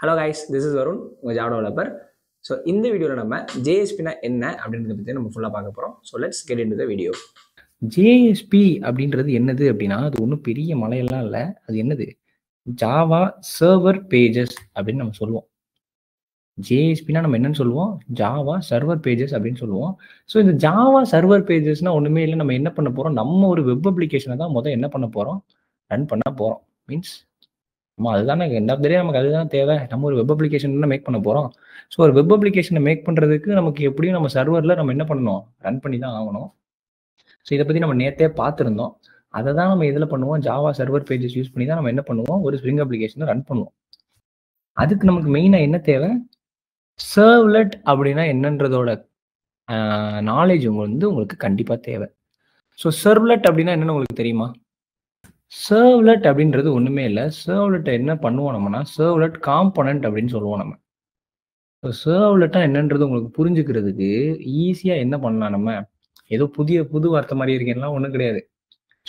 Hello guys this is Varun உங்கள் Java developer so இந்த வீடியோவில் நம்ம ஜேஎஸ்பினா என்ன அப்படின்றத பற்றி நம்ம ஃபுல்லாக பார்க்க போகிறோம் so let's get in the video JSP அப்படின்றது என்னது அப்படின்னா அது ஒன்றும் பெரிய மலையெல்லாம் இல்லை அது என்னது ஜாவா சர்வர் பேஜஸ் அப்படின்னு நம்ம சொல்லுவோம் ஜேஎஸ்பினா நம்ம என்னன்னு சொல்லுவோம் ஜாவா சர்வர் பேஜஸ் அப்படின்னு சொல்லுவோம் ஸோ இந்த ஜாவா சர்வர் பேஜஸ்னா ஒன்றுமே இல்லை நம்ம என்ன பண்ண போகிறோம் நம்ம ஒரு வெப் அப்ளிகேஷனை தான் மொதல் என்ன பண்ண போகிறோம் ரன் பண்ண போகிறோம் மீன்ஸ் நம்ம அதுதானே என்ன தெரியும் நமக்கு அதுதான் தேவை நம்ம ஒரு வெப் அப்ளிகேஷன் மேக் பண்ண போகிறோம் ஸோ ஒரு வெப் அப்ளிகேஷனை மேக் பண்ணுறதுக்கு நமக்கு எப்படியும் நம்ம சர்வரில் நம்ம என்ன பண்ணணும் ரன் பண்ணி தான் ஆகணும் ஸோ இதை பற்றி நம்ம நேற்றே பார்த்துருந்தோம் அதை தான் நம்ம இதில் பண்ணுவோம் ஜாவா சர்வர் பேஜஸ் யூஸ் பண்ணி தான் நம்ம என்ன பண்ணுவோம் ஒரு ஸ்ப்ரிங் அப்ளிகேஷனை ரன் பண்ணுவோம் அதுக்கு நமக்கு மெயினாக என்ன தேவை சர்வ்லெட் அப்படின்னா என்னன்றதோட நாலேஜ் உங்களுக்கு வந்து உங்களுக்கு கண்டிப்பாக தேவை ஸோ சர்வ்லெட் அப்படின்னா என்னென்னு உங்களுக்கு தெரியுமா சர்வ்லெட் அப்படின்றது ஒன்றுமே இல்லை சர்வ்லெட்டை என்ன பண்ணுவோம் நம்மனா சர்வ்லெட் காம்பனண்ட் அப்படின்னு சொல்லுவோம் நம்ம இப்போ சர்வ்லெட்டாக என்னன்றது உங்களுக்கு புரிஞ்சுக்கிறதுக்கு ஈஸியாக என்ன பண்ணலாம் நம்ம ஏதோ புதிய புது வார்த்தை மாதிரி இருக்கேன்லாம் ஒன்றும் கிடையாது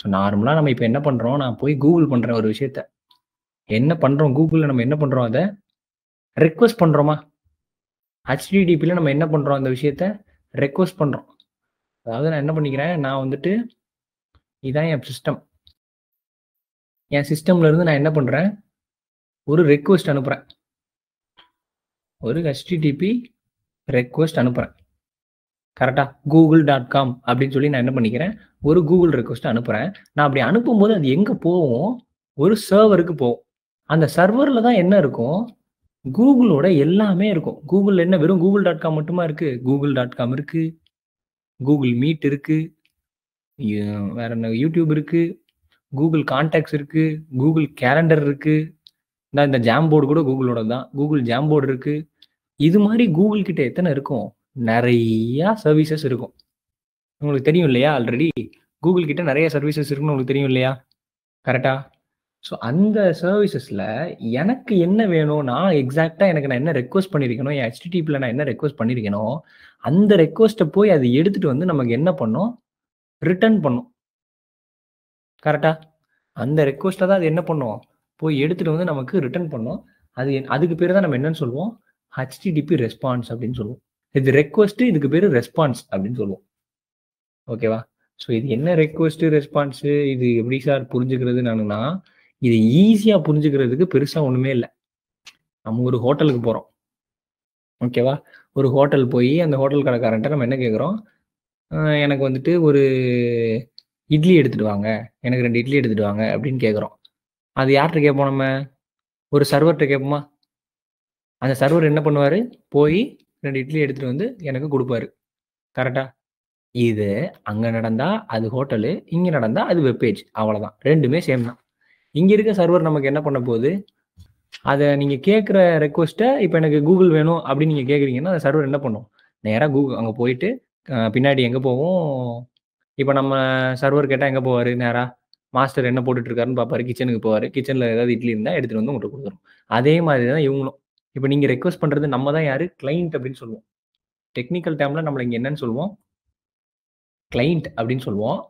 ஸோ நார்மலாக நம்ம இப்போ என்ன பண்ணுறோம் நான் போய் கூகுள் பண்ணுறேன் ஒரு விஷயத்த என்ன பண்ணுறோம் கூகுளில் நம்ம என்ன பண்ணுறோம் அதை ரெக்வஸ்ட் பண்ணுறோமா ஹெச்டிடிபியில் நம்ம என்ன பண்ணுறோம் அந்த விஷயத்த ரெக்வஸ்ட் பண்ணுறோம் அதாவது நான் என்ன பண்ணிக்கிறேன் நான் வந்துட்டு இதான் என் சிஸ்டம் என் சிஸ்டம்லேருந்து நான் என்ன பண்ணுறேன் ஒரு ரெக்வஸ்ட் அனுப்புகிறேன் ஒரு ஹெச்டிடிபி ரெக்வஸ்ட் அனுப்புகிறேன் கரெக்டாக கூகுள் டாட் காம் அப்படின்னு சொல்லி நான் என்ன பண்ணிக்கிறேன் ஒரு கூகுள் ரெக்வஸ்ட் அனுப்புகிறேன் நான் அப்படி அனுப்பும்போது அது எங்கே போவோம் ஒரு சர்வருக்கு போகும் அந்த சர்வரில் தான் என்ன இருக்கும் கூகுளோட எல்லாமே இருக்கும் கூகுள் என்ன வெறும் கூகுள் டாட் காம் மட்டுமா இருக்குது கூகுள் டாட் காம் இருக்குது கூகுள் மீட் இருக்குது வேற என்ன யூடியூப் இருக்குது கூகுள் கான்டாக்ட்ஸ் இருக்கு கூகுள் கேலண்டர் இருக்கு நான் இந்த ஜாம் போர்டு கூட கூகுளோட தான் கூகுள் ஜாம் போர்டு இருக்கு இது மாதிரி கூகுள் கிட்ட எத்தனை இருக்கும் நிறையா சர்வீசஸ் இருக்கும் உங்களுக்கு தெரியும் இல்லையா ஆல்ரெடி கூகுள் கிட்ட நிறைய சர்வீசஸ் இருக்குன்னு உங்களுக்கு தெரியும் இல்லையா கரெக்டா ஸோ அந்த சர்வீசஸில் எனக்கு என்ன வேணும் நான் எக்ஸாக்டாக எனக்கு நான் என்ன ரெக்வஸ்ட் பண்ணியிருக்கணும் என் ஹெச்டிடிபியில் நான் என்ன ரெக்வஸ்ட் பண்ணியிருக்கணும் அந்த ரெக்வஸ்ட்டை போய் அதை எடுத்துகிட்டு வந்து நமக்கு என்ன பண்ணும் ரிட்டர்ன் பண்ணும் கரெக்டா அந்த ரெக்வஸ்ட்டை தான் அது என்ன பண்ணுவோம் போய் எடுத்துகிட்டு வந்து நமக்கு ரிட்டர்ன் பண்ணோம் அது அதுக்கு பேர் தான் நம்ம என்னன்னு சொல்லுவோம் ஹச்டிடிபி ரெஸ்பான்ஸ் அப்படின்னு சொல்லுவோம் இது ரெக்வஸ்ட்டு இதுக்கு பேர் ரெஸ்பான்ஸ் அப்படின்னு சொல்லுவோம் ஓகேவா ஸோ இது என்ன ரெக்வஸ்ட்டு ரெஸ்பான்ஸு இது எப்படி சார் புரிஞ்சுக்கிறது நானுன்னா இது ஈஸியாக புரிஞ்சுக்கிறதுக்கு பெருசாக ஒன்றுமே இல்லை நம்ம ஒரு ஹோட்டலுக்கு போகிறோம் ஓகேவா ஒரு ஹோட்டல் போய் அந்த ஹோட்டல் கடைக்காரன்ட்ட நம்ம என்ன கேட்குறோம் எனக்கு வந்துட்டு ஒரு இட்லி எடுத்துட்டு வாங்க எனக்கு ரெண்டு இட்லி எடுத்துட்டு வாங்க அப்படின்னு கேட்குறோம் அது யார்கிட்ட கேட்போம் நம்ம ஒரு சர்வர்கிட்ட கேட்போமா அந்த சர்வர் என்ன பண்ணுவார் போய் ரெண்டு இட்லி எடுத்துட்டு வந்து எனக்கு கொடுப்பாரு கரெக்டாக இது அங்கே நடந்தால் அது ஹோட்டலு இங்கே நடந்தால் அது வெப்பேஜ் அவ்வளோதான் ரெண்டுமே சேம் தான் இங்கே இருக்க சர்வர் நமக்கு என்ன பண்ண போகுது அதை நீங்கள் கேட்குற ரெக்வஸ்ட்டை இப்போ எனக்கு கூகுள் வேணும் அப்படின்னு நீங்கள் கேட்குறீங்கன்னா அந்த சர்வர் என்ன பண்ணும் நேராக கூகுள் அங்கே போயிட்டு பின்னாடி எங்கே போவோம் இப்போ நம்ம சர்வர் கேட்டால் எங்கே போவார் நேராக மாஸ்டர் என்ன போட்டுட்டு இருக்காருன்னு பார்ப்பாரு கிச்சனுக்கு போவார் கிச்சனில் ஏதாவது இட்லி இருந்தால் எடுத்துகிட்டு வந்து உங்களுக்கு கொடுத்துரும் அதே மாதிரி தான் இவங்களும் இப்போ நீங்கள் ரெக்வஸ்ட் பண்ணுறது நம்ம தான் யார் கிளைண்ட் அப்படின்னு சொல்லுவோம் டெக்னிக்கல் டைமில் நம்மளை இங்கே என்னன்னு சொல்லுவோம் கிளைண்ட் அப்படின்னு சொல்லுவோம்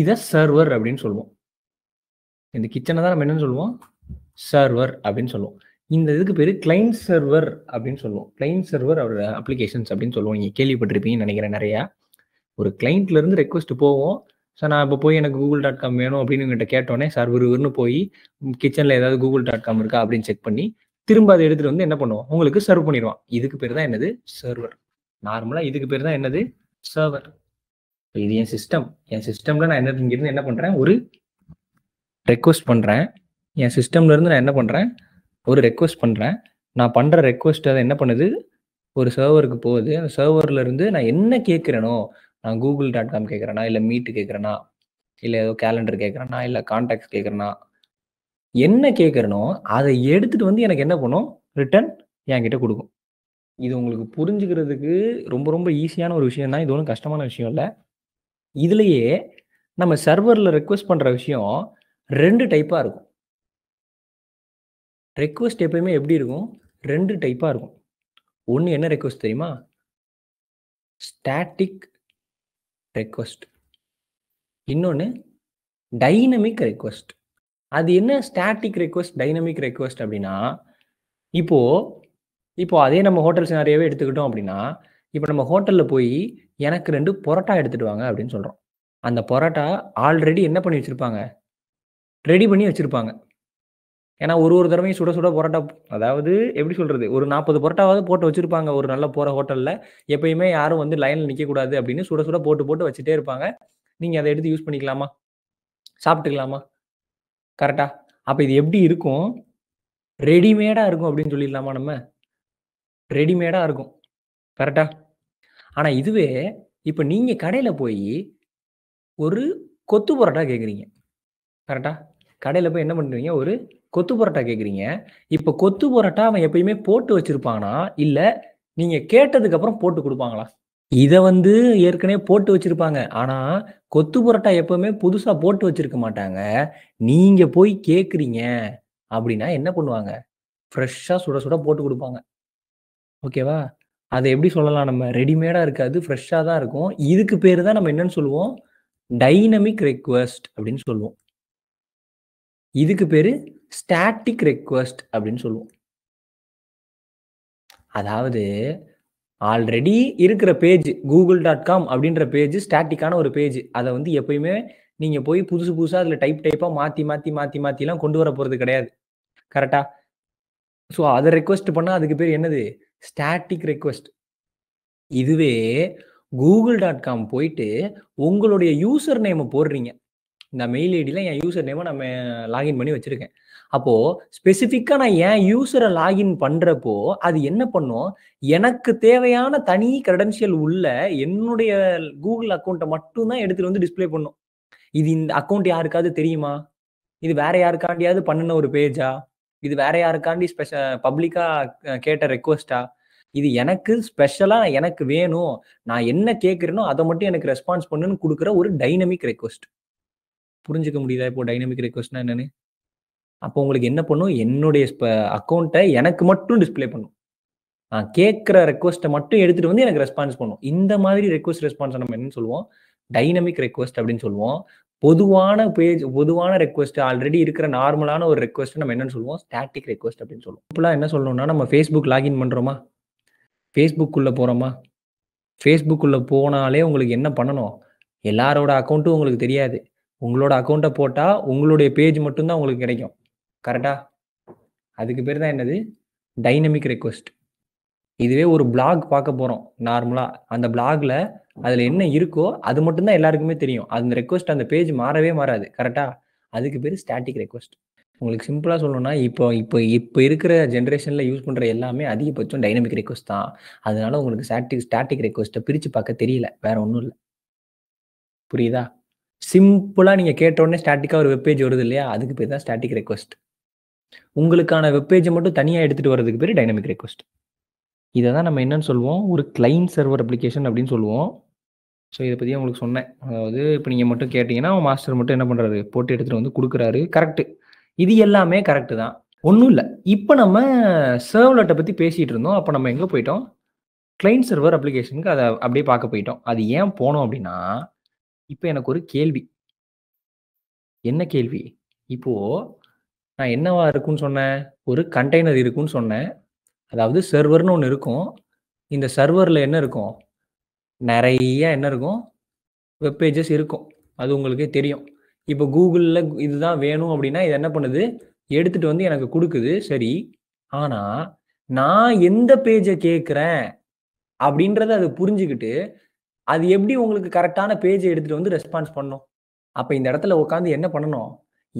இதை சர்வர் அப்படின்னு சொல்லுவோம் இந்த கிச்சனை தான் நம்ம என்னன்னு சொல்லுவோம் சர்வர் அப்படின்னு சொல்லுவோம் இந்த இதுக்கு பேர் கிளைண்ட் சர்வர் அப்படின்னு சொல்லுவோம் கிளைண்ட் சர்வர் அவர் அப்ளிகேஷன்ஸ் அப்படின்னு சொல்லுவோம் நீங்கள் கேள்விப்பட்டிருப்பீங்கன்னு நினைக்கிறேன் நிறையா ஒரு இருந்து ரெக்வஸ்ட் போவோம் சார் நான் இப்போ போய் எனக்கு கூகுள் டாட் காம் வேணும் அப்படின்னு உங்கள்கிட்ட கேட்டோன்னே சார் விறுவிறுன்னு போய் கிச்சனில் ஏதாவது கூகுள் டாட் காம் இருக்கா அப்படின்னு செக் பண்ணி திரும்ப அதை எடுத்துகிட்டு வந்து என்ன பண்ணுவோம் உங்களுக்கு சர்வ் பண்ணிடுவான் இதுக்கு பேர் தான் என்னது சர்வர் நார்மலாக இதுக்கு பேர் தான் என்னது சர்வர் இது என் சிஸ்டம் என் சிஸ்டமில் நான் என்ன இங்கிருந்து என்ன பண்ணுறேன் ஒரு ரெக்வஸ்ட் பண்ணுறேன் என் சிஸ்டம்லேருந்து நான் என்ன பண்ணுறேன் ஒரு ரெக்வஸ்ட் பண்ணுறேன் நான் பண்ணுற ரெக்வஸ்ட் அதை என்ன பண்ணுது ஒரு சர்வருக்கு போகுது அந்த சர்வர்லேருந்து நான் என்ன கேட்குறேனோ நான் கூகுள் டாட் காம் கேட்குறேனா இல்லை மீட்டு கேட்குறேன்னா இல்லை ஏதோ கேலண்டர் கேட்குறேன்னா இல்லை கான்டாக்ட்ஸ் கேட்குறேன்னா என்ன கேட்குறனோ அதை எடுத்துகிட்டு வந்து எனக்கு என்ன பண்ணும் ரிட்டர்ன் என்கிட்ட கொடுக்கும் இது உங்களுக்கு புரிஞ்சுக்கிறதுக்கு ரொம்ப ரொம்ப ஈஸியான ஒரு விஷயம் தான் இது ஒன்றும் கஷ்டமான விஷயம் இல்லை இதுலேயே நம்ம சர்வரில் ரெக்வஸ்ட் பண்ணுற விஷயம் ரெண்டு டைப்பாக இருக்கும் ரெக்வஸ்ட் எப்பயுமே எப்படி இருக்கும் ரெண்டு டைப்பாக இருக்கும் ஒன்று என்ன ரெக்வஸ்ட் தெரியுமா ஸ்டாட்டிக் ரெக்வஸ்ட் இன்னொன்று டைனமிக் ரெக்வஸ்ட் அது என்ன ஸ்டாட்டிக் ரெக்வஸ்ட் டைனமிக் ரெக்வஸ்ட் அப்படின்னா இப்போது இப்போ அதே நம்ம ஹோட்டல் சினாரியாவே எடுத்துக்கிட்டோம் அப்படின்னா இப்போ நம்ம ஹோட்டலில் போய் எனக்கு ரெண்டு பொரோட்டா எடுத்துகிட்டு வாங்க அப்படின்னு சொல்கிறோம் அந்த பொரோட்டா ஆல்ரெடி என்ன பண்ணி வச்சுருப்பாங்க ரெடி பண்ணி வச்சுருப்பாங்க ஏன்னா ஒரு ஒரு தடவையும் சுட சுட பரோட்டா அதாவது எப்படி சொல்றது ஒரு நாற்பது பரோட்டாவது போட்டு வச்சிருப்பாங்க ஒரு நல்ல போற ஹோட்டல்ல எப்பயுமே யாரும் வந்து லைன்ல நிக்க கூடாது அப்படின்னு சுட சுட போட்டு போட்டு வச்சுட்டே இருப்பாங்க நீங்க அதை எடுத்து யூஸ் பண்ணிக்கலாமா சாப்பிட்டுக்கலாமா கரெக்டா அப்ப இது எப்படி இருக்கும் ரெடிமேடா இருக்கும் அப்படின்னு சொல்லிடலாமா நம்ம ரெடிமேடா இருக்கும் கரெக்டா ஆனா இதுவே இப்ப நீங்க கடையில போய் ஒரு கொத்து பரோட்டா கேக்குறீங்க கரெக்டா கடையில் போய் என்ன பண்ணுறீங்க ஒரு கொத்து பரோட்டா கேட்குறீங்க இப்போ கொத்து பரோட்டா அவன் எப்பயுமே போட்டு வச்சிருப்பானா இல்லை நீங்கள் கேட்டதுக்கப்புறம் போட்டு கொடுப்பாங்களா இதை வந்து ஏற்கனவே போட்டு வச்சுருப்பாங்க ஆனால் கொத்து பரோட்டா எப்பவுமே புதுசாக போட்டு வச்சிருக்க மாட்டாங்க நீங்கள் போய் கேட்குறீங்க அப்படின்னா என்ன பண்ணுவாங்க ஃப்ரெஷ்ஷாக சுட சுட போட்டு கொடுப்பாங்க ஓகேவா அதை எப்படி சொல்லலாம் நம்ம ரெடிமேடாக இருக்காது ஃப்ரெஷ்ஷாக தான் இருக்கும் இதுக்கு பேர் தான் நம்ம என்னன்னு சொல்லுவோம் டைனமிக் ரெக்வஸ்ட் அப்படின்னு சொல்லுவோம் இதுக்கு பேர் ஸ்டாட்டிக் ரெக்வஸ்ட் அப்படின்னு சொல்லுவோம் அதாவது ஆல்ரெடி இருக்கிற பேஜ் கூகுள் டாட் காம் அப்படின்ற பேஜ் ஸ்டாட்டிக்கான ஒரு பேஜ் அதை வந்து எப்பயுமே நீங்கள் போய் புதுசு புதுசாக அதில் டைப் டைப்பாக மாற்றி மாற்றி மாற்றி மாற்றிலாம் கொண்டு வர போகிறது கிடையாது கரெக்டாக ஸோ அதை ரெக்வஸ்ட் பண்ணால் அதுக்கு பேர் என்னது ஸ்டாட்டிக் ரெக்வஸ்ட் இதுவே கூகுள் டாட் காம் போயிட்டு உங்களுடைய யூசர் நேமை போடுறீங்க இந்த மெயில் ஐடியில் என் யூசர் நேமை நம்ம லாகின் பண்ணி வச்சுருக்கேன் அப்போது ஸ்பெசிஃபிக்காக நான் என் யூசரை லாகின் பண்ணுறப்போ அது என்ன பண்ணும் எனக்கு தேவையான தனி கிரெடென்ஷியல் உள்ள என்னுடைய கூகுள் அக்கௌண்ட்டை மட்டும்தான் எடுத்துகிட்டு வந்து டிஸ்பிளே பண்ணும் இது இந்த அக்கௌண்ட் யாருக்காவது தெரியுமா இது வேற யாருக்காண்டியாவது பண்ணின ஒரு பேஜா இது வேற யாருக்காண்டி ஸ்பெஷ பப்ளிக்காக கேட்ட ரெக்வஸ்டா இது எனக்கு ஸ்பெஷலாக எனக்கு வேணும் நான் என்ன கேட்குறேனோ அதை மட்டும் எனக்கு ரெஸ்பான்ஸ் பண்ணுன்னு கொடுக்குற ஒரு டைனமிக் ரெக்வஸ்ட் புரிஞ்சுக்க முடியுதா இப்போ டைனமிக் ரெக்வஸ்ட்னா என்னன்னு அப்போ உங்களுக்கு என்ன பண்ணும் என்னுடைய அக்கௌண்ட்டை எனக்கு மட்டும் டிஸ்பிளே பண்ணும் நான் கேட்குற ரெக்வஸ்ட்டை மட்டும் எடுத்துகிட்டு வந்து எனக்கு ரெஸ்பான்ஸ் பண்ணும் இந்த மாதிரி ரெக்வஸ்ட் ரெஸ்பான்ஸ் நம்ம என்ன சொல்லுவோம் டைனமிக் ரெக்வஸ்ட் அப்படின்னு சொல்லுவோம் பொதுவான பேஜ் பொதுவான ரெக்வஸ்ட் ஆல்ரெடி இருக்கிற நார்மலான ஒரு ரெக்வஸ்ட் நம்ம என்னன்னு சொல்லுவோம் ஸ்டாட்டிக் ரெக்வஸ்ட் அப்படின்னு சொல்லுவோம் இப்போலாம் என்ன சொல்லணும்னா நம்ம ஃபேஸ்புக் லாகின் பண்ணுறோமா ஃபேஸ்புக்குள்ளே போகிறோமா உள்ள போனாலே உங்களுக்கு என்ன பண்ணணும் எல்லாரோட அக்கௌண்ட்டும் உங்களுக்கு தெரியாது உங்களோட அக்கௌண்ட்டை போட்டால் உங்களுடைய பேஜ் மட்டும்தான் உங்களுக்கு கிடைக்கும் கரெக்டா அதுக்கு பேர் தான் என்னது டைனமிக் ரெக்வஸ்ட் இதுவே ஒரு பிளாக் பார்க்க போகிறோம் நார்மலாக அந்த பிளாகில் அதில் என்ன இருக்கோ அது மட்டும்தான் எல்லாருக்குமே தெரியும் அந்த ரெக்வஸ்ட் அந்த பேஜ் மாறவே மாறாது கரெக்டா அதுக்கு பேர் ஸ்டாட்டிக் ரெக்வஸ்ட் உங்களுக்கு சிம்பிளாக சொல்லணும்னா இப்போ இப்போ இப்போ இருக்கிற ஜென்ரேஷனில் யூஸ் பண்ணுற எல்லாமே அதிகபட்சம் டைனமிக் ரெக்வஸ்ட் தான் அதனால உங்களுக்கு ஸ்டாட்டிக் ஸ்டாட்டிக் ரெக்வஸ்ட்டை பிரித்து பார்க்க தெரியல வேற ஒன்றும் இல்லை புரியுதா சிம்பிளாக நீங்கள் கேட்டோடனே ஸ்டாட்டிக்காக ஒரு வெப்பேஜ் வருது இல்லையா அதுக்கு பேர் தான் ஸ்டாட்டிக் ரெக்வஸ்ட் உங்களுக்கான வெப்பேஜை மட்டும் தனியாக எடுத்துகிட்டு வரதுக்கு பேர் டைனமிக் ரெக்வஸ்ட் இதை தான் நம்ம என்னன்னு சொல்லுவோம் ஒரு கிளைண்ட் சர்வர் அப்ளிகேஷன் அப்படின்னு சொல்லுவோம் ஸோ இதை பற்றி உங்களுக்கு சொன்னேன் அதாவது இப்போ நீங்கள் மட்டும் கேட்டிங்கன்னா மாஸ்டர் மட்டும் என்ன பண்ணுறாரு போட்டு எடுத்துகிட்டு வந்து கொடுக்குறாரு கரெக்டு இது எல்லாமே கரெக்டு தான் ஒன்றும் இல்லை இப்போ நம்ம சர்வ்லெட்டை பற்றி பேசிகிட்டு இருந்தோம் அப்போ நம்ம எங்கே போயிட்டோம் கிளைண்ட் சர்வர் அப்ளிகேஷனுக்கு அதை அப்படியே பார்க்க போயிட்டோம் அது ஏன் போனோம் அப்படின்னா இப்போ எனக்கு ஒரு கேள்வி. என்ன கேள்வி? இப்போ நான் என்னவா இருக்கும்னு சொன்னேன்? ஒரு கண்டெய்னர் இருக்கும்னு சொன்னேன். அதாவது சர்வர்னு ஒன்று இருக்கும். இந்த சர்வரில் என்ன இருக்கும்? நிறைய என்ன இருக்கும்? வெப் பேஜஸ் இருக்கும். அது உங்களுக்கே தெரியும். இப்போ கூகுளில் இதுதான் வேணும் அப்படின்னா இது என்ன பண்ணுது? எடுத்துட்டு வந்து எனக்கு கொடுக்குது சரி. ஆனால் நான் எந்த பேஜை கேட்குறேன் அப்படின்றத அது புரிஞ்சுக்கிட்டு அது எப்படி உங்களுக்கு கரெக்டான பேஜை எடுத்துகிட்டு வந்து ரெஸ்பான்ஸ் பண்ணும் அப்போ இந்த இடத்துல உட்காந்து என்ன பண்ணணும்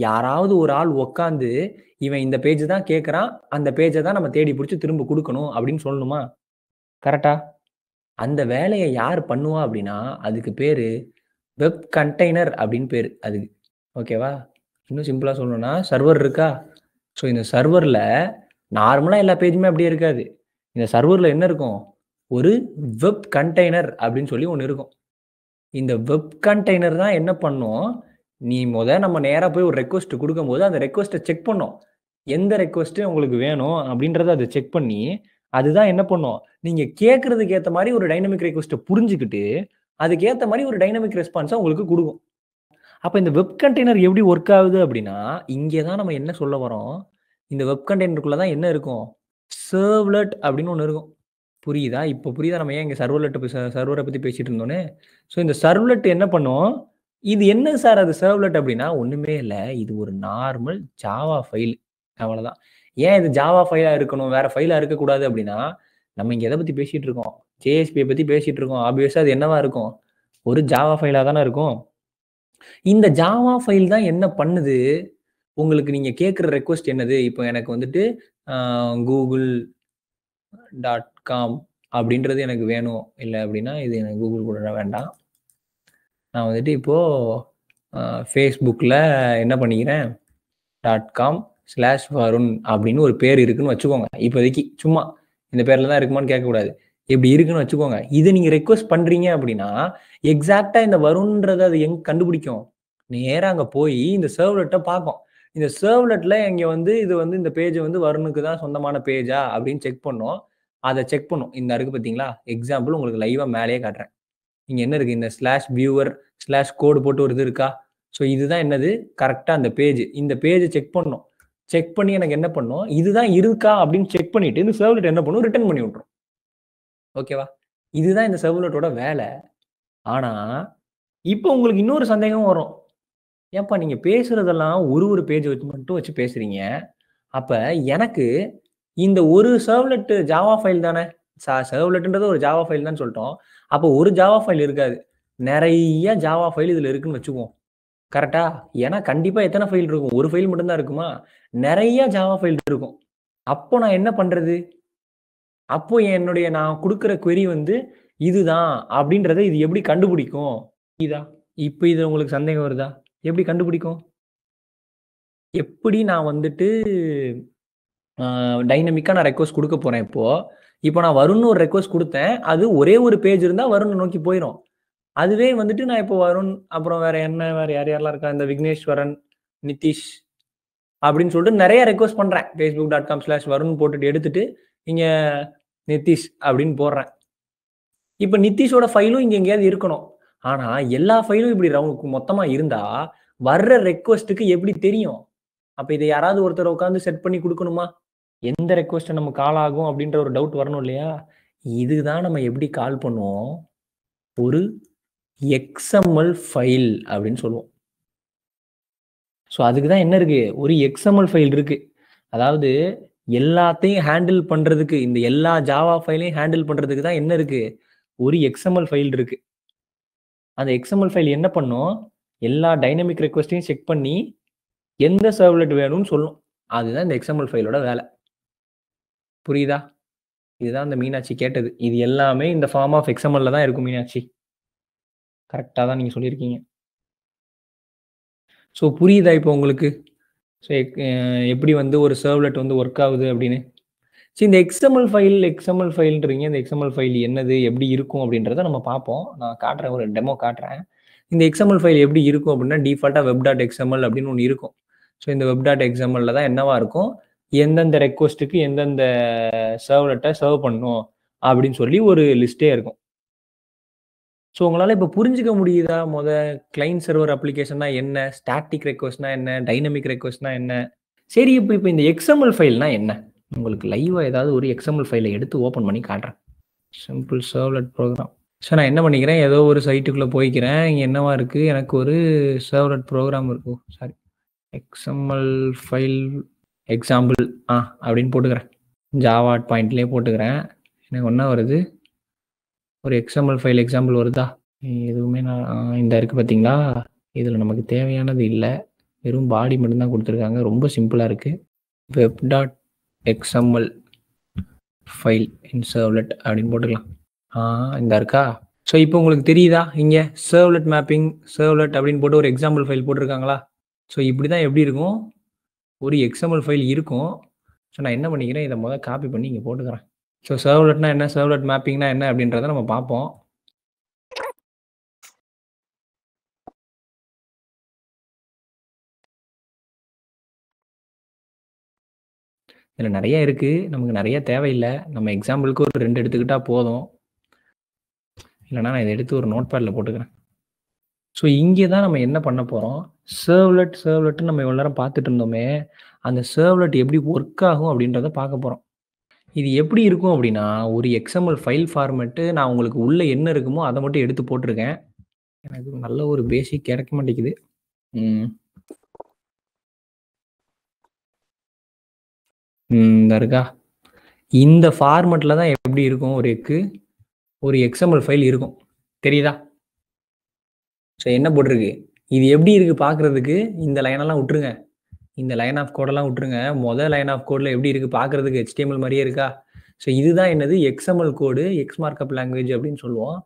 யாராவது ஒரு ஆள் உட்காந்து இவன் இந்த பேஜ் தான் கேட்குறான் அந்த பேஜை தான் நம்ம தேடி பிடிச்சி திரும்ப கொடுக்கணும் அப்படின்னு சொல்லணுமா கரெக்டா அந்த வேலையை யார் பண்ணுவா அப்படின்னா அதுக்கு பேர் வெப் கண்டெய்னர் அப்படின்னு பேர் அதுக்கு ஓகேவா இன்னும் சிம்பிளாக சொல்லணும்னா சர்வர் இருக்கா ஸோ இந்த சர்வரில் நார்மலாக எல்லா பேஜுமே அப்படியே இருக்காது இந்த சர்வரில் என்ன இருக்கும் ஒரு வெப் கண்டெய்னர் அப்படின்னு சொல்லி ஒன்று இருக்கும் இந்த வெப் கண்டெய்னர் தான் என்ன பண்ணும் நீ முத நம்ம நேராக போய் ஒரு ரெக்வஸ்ட் கொடுக்கும்போது அந்த ரெக்வஸ்ட்டை செக் பண்ணோம் எந்த ரெக்வஸ்ட்டு உங்களுக்கு வேணும் அப்படின்றத அதை செக் பண்ணி அதுதான் என்ன பண்ணும் நீங்கள் கேட்குறதுக்கு ஏற்ற மாதிரி ஒரு டைனமிக் ரெக்வஸ்ட்டை புரிஞ்சுக்கிட்டு அதுக்கேற்ற மாதிரி ஒரு டைனமிக் ரெஸ்பான்ஸை உங்களுக்கு கொடுக்கும் அப்போ இந்த வெப் கண்டெய்னர் எப்படி ஒர்க் ஆகுது அப்படின்னா இங்கே தான் நம்ம என்ன சொல்ல வரோம் இந்த வெப் கண்டெய்னருக்குள்ளே தான் என்ன இருக்கும் சர்வ்லெட் அப்படின்னு ஒன்று இருக்கும் புரியுதா இப்போ புரியுதா நம்ம ஏன் இங்கே போய் சர்வரை பற்றி பேசிட்டு இருந்தோன்னே ஸோ இந்த சர்வ்லெட் என்ன பண்ணும் இது என்ன சார் அது சர்வ்லெட் அப்படின்னா ஒன்றுமே இல்லை இது ஒரு நார்மல் ஜாவா ஃபைல் அவ்வளோதான் ஏன் இது ஜாவா ஃபைலாக இருக்கணும் வேற ஃபைலாக இருக்கக்கூடாது அப்படின்னா நம்ம இங்கே எதை பற்றி பேசிகிட்டு இருக்கோம் ஜேஎஸ்பியை பற்றி பேசிகிட்டு இருக்கோம் ஆப்வியஸாக அது என்னவா இருக்கும் ஒரு ஜாவா ஃபைலாக தானே இருக்கும் இந்த ஜாவா ஃபைல் தான் என்ன பண்ணுது உங்களுக்கு நீங்கள் கேட்குற ரெக்வஸ்ட் என்னது இப்போ எனக்கு வந்துட்டு கூகுள் டாட் காம் அப்படின்றது எனக்கு வேணும் இல்லை அப்படின்னா இது எனக்கு கூகுள் கூட வேண்டாம் நான் வந்துட்டு இப்போது ஃபேஸ்புக்கில் என்ன பண்ணிக்கிறேன் டாட் காம் ஸ்லாஷ் வருண் அப்படின்னு ஒரு பேர் இருக்குன்னு வச்சுக்கோங்க இப்போதைக்கு சும்மா இந்த பேரில் தான் இருக்குமான்னு கேட்கக்கூடாது இப்படி இருக்குன்னு வச்சுக்கோங்க இது நீங்கள் ரெக்வஸ்ட் பண்ணுறீங்க அப்படின்னா எக்ஸாக்டாக இந்த வருன்றதை அது எங்க கண்டுபிடிக்கும் நேராக அங்கே போய் இந்த சர்வ்லெட்டை பார்க்கும் இந்த சர்வ்லெட்டில் இங்கே வந்து இது வந்து இந்த பேஜை வந்து வருணுக்கு தான் சொந்தமான பேஜா அப்படின்னு செக் பண்ணோம் அதை செக் பண்ணும் இந்த இருக்கு பார்த்தீங்களா எக்ஸாம்பிள் உங்களுக்கு லைவாக மேலேயே காட்டுறேன் இங்கே என்ன இருக்குது இந்த ஸ்லாஷ் வியூவர் ஸ்லாஷ் கோடு போட்டு ஒரு இது இருக்கா ஸோ இதுதான் என்னது கரெக்டாக அந்த பேஜ் இந்த பேஜை செக் பண்ணும் செக் பண்ணி எனக்கு என்ன பண்ணும் இதுதான் இருக்கா அப்படின்னு செக் பண்ணிட்டு இந்த சர்வ்லெட் என்ன பண்ணும் ரிட்டர்ன் பண்ணி விட்டுரும் ஓகேவா இதுதான் இந்த சர்வ்லெட்டோட வேலை ஆனால் இப்போ உங்களுக்கு இன்னொரு சந்தேகம் வரும் ஏன்பா நீங்கள் பேசுகிறதெல்லாம் ஒரு ஒரு பேஜ் வச்சு மட்டும் வச்சு பேசுகிறீங்க அப்போ எனக்கு இந்த ஒரு சர்வ்லெட் ஜாவா ஃபைல் தானே சர்வ்லெட்ன்றது ஒரு ஜாவா ஃபைல் தான் சொல்லிட்டோம் அப்போ ஒரு ஜாவா ஃபைல் இருக்காது நிறைய ஜாவா ஃபைல் இதில் இருக்குன்னு வச்சுக்குவோம் கரெக்டா ஏன்னா கண்டிப்பாக எத்தனை ஃபைல் இருக்கும் ஒரு ஃபைல் மட்டும்தான் இருக்குமா நிறைய ஜாவா ஃபைல் இருக்கும் அப்போ நான் என்ன பண்ணுறது அப்போ என்னுடைய நான் கொடுக்குற கொரி வந்து இதுதான் அப்படின்றத இது எப்படி கண்டுபிடிக்கும் இதா இப்போ இது உங்களுக்கு சந்தேகம் வருதா எப்படி கண்டுபிடிக்கும் எப்படி நான் வந்துட்டு டைனமிக்காக நான் ரெக்வஸ்ட் கொடுக்க போகிறேன் இப்போது இப்போ நான் வருண்னு ஒரு ரெக்வஸ்ட் கொடுத்தேன் அது ஒரே ஒரு பேஜ் இருந்தால் வருண் நோக்கி போயிடும் அதுவே வந்துட்டு நான் இப்போ வருண் அப்புறம் வேற என்ன வேற யார் யாரெல்லாம் இருக்கா இந்த விக்னேஸ்வரன் நிதிஷ் அப்படின்னு சொல்லிட்டு நிறைய ரெக்வஸ்ட் பண்ணுறேன் Facebook dot com slash Varun போட்டுட்டு எடுத்துட்டு நீங்கள் நிதிஷ் அப்படின்னு போடுறேன் இப்போ நிதிஷோட ஃபைலும் இங்கே எங்கேயாவது இருக்கணும் ஆனால் எல்லா ஃபைலும் இப்படி அவங்களுக்கு மொத்தமாக இருந்தால் வர்ற ரெக்வஸ்ட்டுக்கு எப்படி தெரியும் அப்போ இதை யாராவது ஒருத்தர் உட்காந்து செட் பண்ணி கொடுக்கணுமா எந்த ரெக்வஸ்ட்டை நம்ம கால் ஆகும் அப்படின்ற ஒரு டவுட் வரணும் இல்லையா இதுதான் நம்ம எப்படி கால் பண்ணுவோம் ஒரு எக்ஸ்எம்எல் ஃபைல் அப்படின்னு சொல்லுவோம் ஸோ அதுக்கு தான் என்ன இருக்கு ஒரு எக்ஸ்எம்எல் ஃபைல் இருக்கு அதாவது எல்லாத்தையும் ஹேண்டில் பண்றதுக்கு இந்த எல்லா ஜாவா ஃபைலையும் ஹேண்டில் பண்றதுக்கு தான் என்ன இருக்கு ஒரு எக்ஸ்எம்எல் ஃபைல் இருக்கு அந்த எக்ஸ்எம்எல் ஃபைல் என்ன பண்ணும் எல்லா டைனமிக் ரெக்வஸ்டையும் செக் பண்ணி எந்த சர்வ்லெட் வேணும்னு சொல்லும் அதுதான் இந்த எக்ஸ்எம்எல் ஃபைலோட வேலை புரியுதா இதுதான் அந்த மீனாட்சி கேட்டது இது எல்லாமே இந்த ஃபார்ம் ஆஃப் எக்ஸமல்ல தான் இருக்கும் மீனாட்சி கரெக்டாக தான் நீங்கள் சொல்லியிருக்கீங்க ஸோ புரியுதா இப்போ உங்களுக்கு ஸோ எப்படி வந்து ஒரு சர்வ்லெட் வந்து ஒர்க் ஆகுது அப்படின்னு சரி இந்த எக்ஸ்எம்எல் ஃபைல் எக்ஸ்எம்எல் ஃபைல்ன்றீங்க இந்த எக்ஸ்எம்எல் ஃபைல் என்னது எப்படி இருக்கும் அப்படின்றத நம்ம பார்ப்போம் நான் காட்டுறேன் ஒரு டெமோ காட்டுறேன் இந்த எக்ஸ்எம்எல் ஃபைல் எப்படி இருக்கும் அப்படின்னா டிஃபால்ட்டாக வெப் டாட் எக்ஸ்எம்எல் அப்படின்னு ஒன்று இருக்கும் ஸோ இந்த வெப் டாட் எக்ஸ்எம்எல்ல தான் என்னவா இருக்கும் எந்தெந்த ரெக்வஸ்ட்டுக்கு எந்தெந்த சர்வ்லெட்டை சர்வ் பண்ணும் அப்படின்னு சொல்லி ஒரு லிஸ்ட்டே இருக்கும் ஸோ உங்களால் இப்போ புரிஞ்சுக்க முடியுதா முத கிளைண்ட் சர்வர் அப்ளிகேஷன்னா என்ன ஸ்டாட்டிக் ரெக்வஸ்ட்னா என்ன டைனமிக் ரெக்வஸ்ட்னா என்ன சரி இப்போ இப்போ இந்த எக்ஸாம்பிள் ஃபைல்னா என்ன உங்களுக்கு லைவாக ஏதாவது ஒரு எக்ஸாம்பிள் ஃபைலை எடுத்து ஓப்பன் பண்ணி காட்டுறேன் சிம்பிள் சர்வ்லெட் ப்ரோக்ராம் ஸோ நான் என்ன பண்ணிக்கிறேன் ஏதோ ஒரு சைட்டுக்குள்ளே போய்க்கிறேன் இங்கே என்னவா இருக்குது எனக்கு ஒரு சர்வ்லெட் ப்ரோக்ராம் இருக்கும் சாரி எக்ஸ்எம்எல் ஃபைல் எக்ஸாம்பிள் ஆ அப்படின்னு போட்டுக்கிறேன் ஜாவாட் பாயிண்ட்லேயே போட்டுக்கிறேன் எனக்கு ஒன்றா வருது ஒரு எக்ஸாம்பிள் ஃபைல் எக்ஸாம்பிள் வருதா எதுவுமே நான் இந்த இருக்குது பார்த்தீங்களா இதில் நமக்கு தேவையானது இல்லை வெறும் பாடி மட்டும்தான் கொடுத்துருக்காங்க ரொம்ப சிம்பிளாக இருக்குது web dot example file in servlet அப்படின்னு போட்டுக்கலாம் இந்த இருக்கா ஸோ இப்போ உங்களுக்கு தெரியுதா இங்கே சர்வ்லெட் மேப்பிங் சர்வ்லெட் அப்படின்னு போட்டு ஒரு எக்ஸாம்பிள் ஃபைல் போட்டிருக்காங்களா ஸோ இப்படி தான் எப்படி இருக்கும் ஒரு எக்ஸாம்பிள் ஃபைல் இருக்கும் ஸோ நான் என்ன பண்ணிக்கிறேன் இதை முதல் காப்பி பண்ணி இங்கே போட்டுக்கிறேன் ஸோ சர்வ்லெட்னா என்ன சர்வ்லெட் மேப்பிங்னா என்ன அப்படின்றத நம்ம பார்ப்போம் இதில் நிறைய இருக்குது நமக்கு நிறைய தேவையில்லை நம்ம எக்ஸாம்பிளுக்கு ஒரு ரெண்டு எடுத்துக்கிட்டால் போதும் இல்லைனா நான் இதை எடுத்து ஒரு நோட் பேடில் போட்டுக்கிறேன் ஸோ இங்கே தான் நம்ம என்ன பண்ண போகிறோம் சர்வ்லெட் சர்வ்லெட் நம்ம இவ்வளோ நேரம் பார்த்துட்டு இருந்தோமே அந்த சர்வ்லெட் எப்படி ஒர்க் ஆகும் அப்படின்றத பார்க்க போகிறோம் இது எப்படி இருக்கும் அப்படின்னா ஒரு எக்ஸ்எம்எல் ஃபைல் ஃபார்மெட்டு நான் உங்களுக்கு உள்ளே என்ன இருக்குமோ அதை மட்டும் எடுத்து போட்டிருக்கேன் எனக்கு நல்ல ஒரு பேசிக் கிடைக்க மாட்டேங்குது இந்த இருக்கா இந்த ஃபார்மெட்டில் தான் எப்படி இருக்கும் ஒரு எக்கு ஒரு எக்ஸ்எம்எல் ஃபைல் இருக்கும் தெரியுதா ஸோ என்ன போட்டிருக்கு இது எப்படி இருக்குது பார்க்குறதுக்கு இந்த லைனெல்லாம் விட்டுருங்க இந்த லைன் ஆஃப் கோடெல்லாம் விட்டுருங்க மொதல் லைன் ஆஃப் கோடில் எப்படி இருக்குது பார்க்குறதுக்கு ஹெச்டிஎம்எல் மாதிரியே இருக்கா ஸோ இதுதான் என்னது XML code X markup language அப்படின்னு சொல்லுவோம்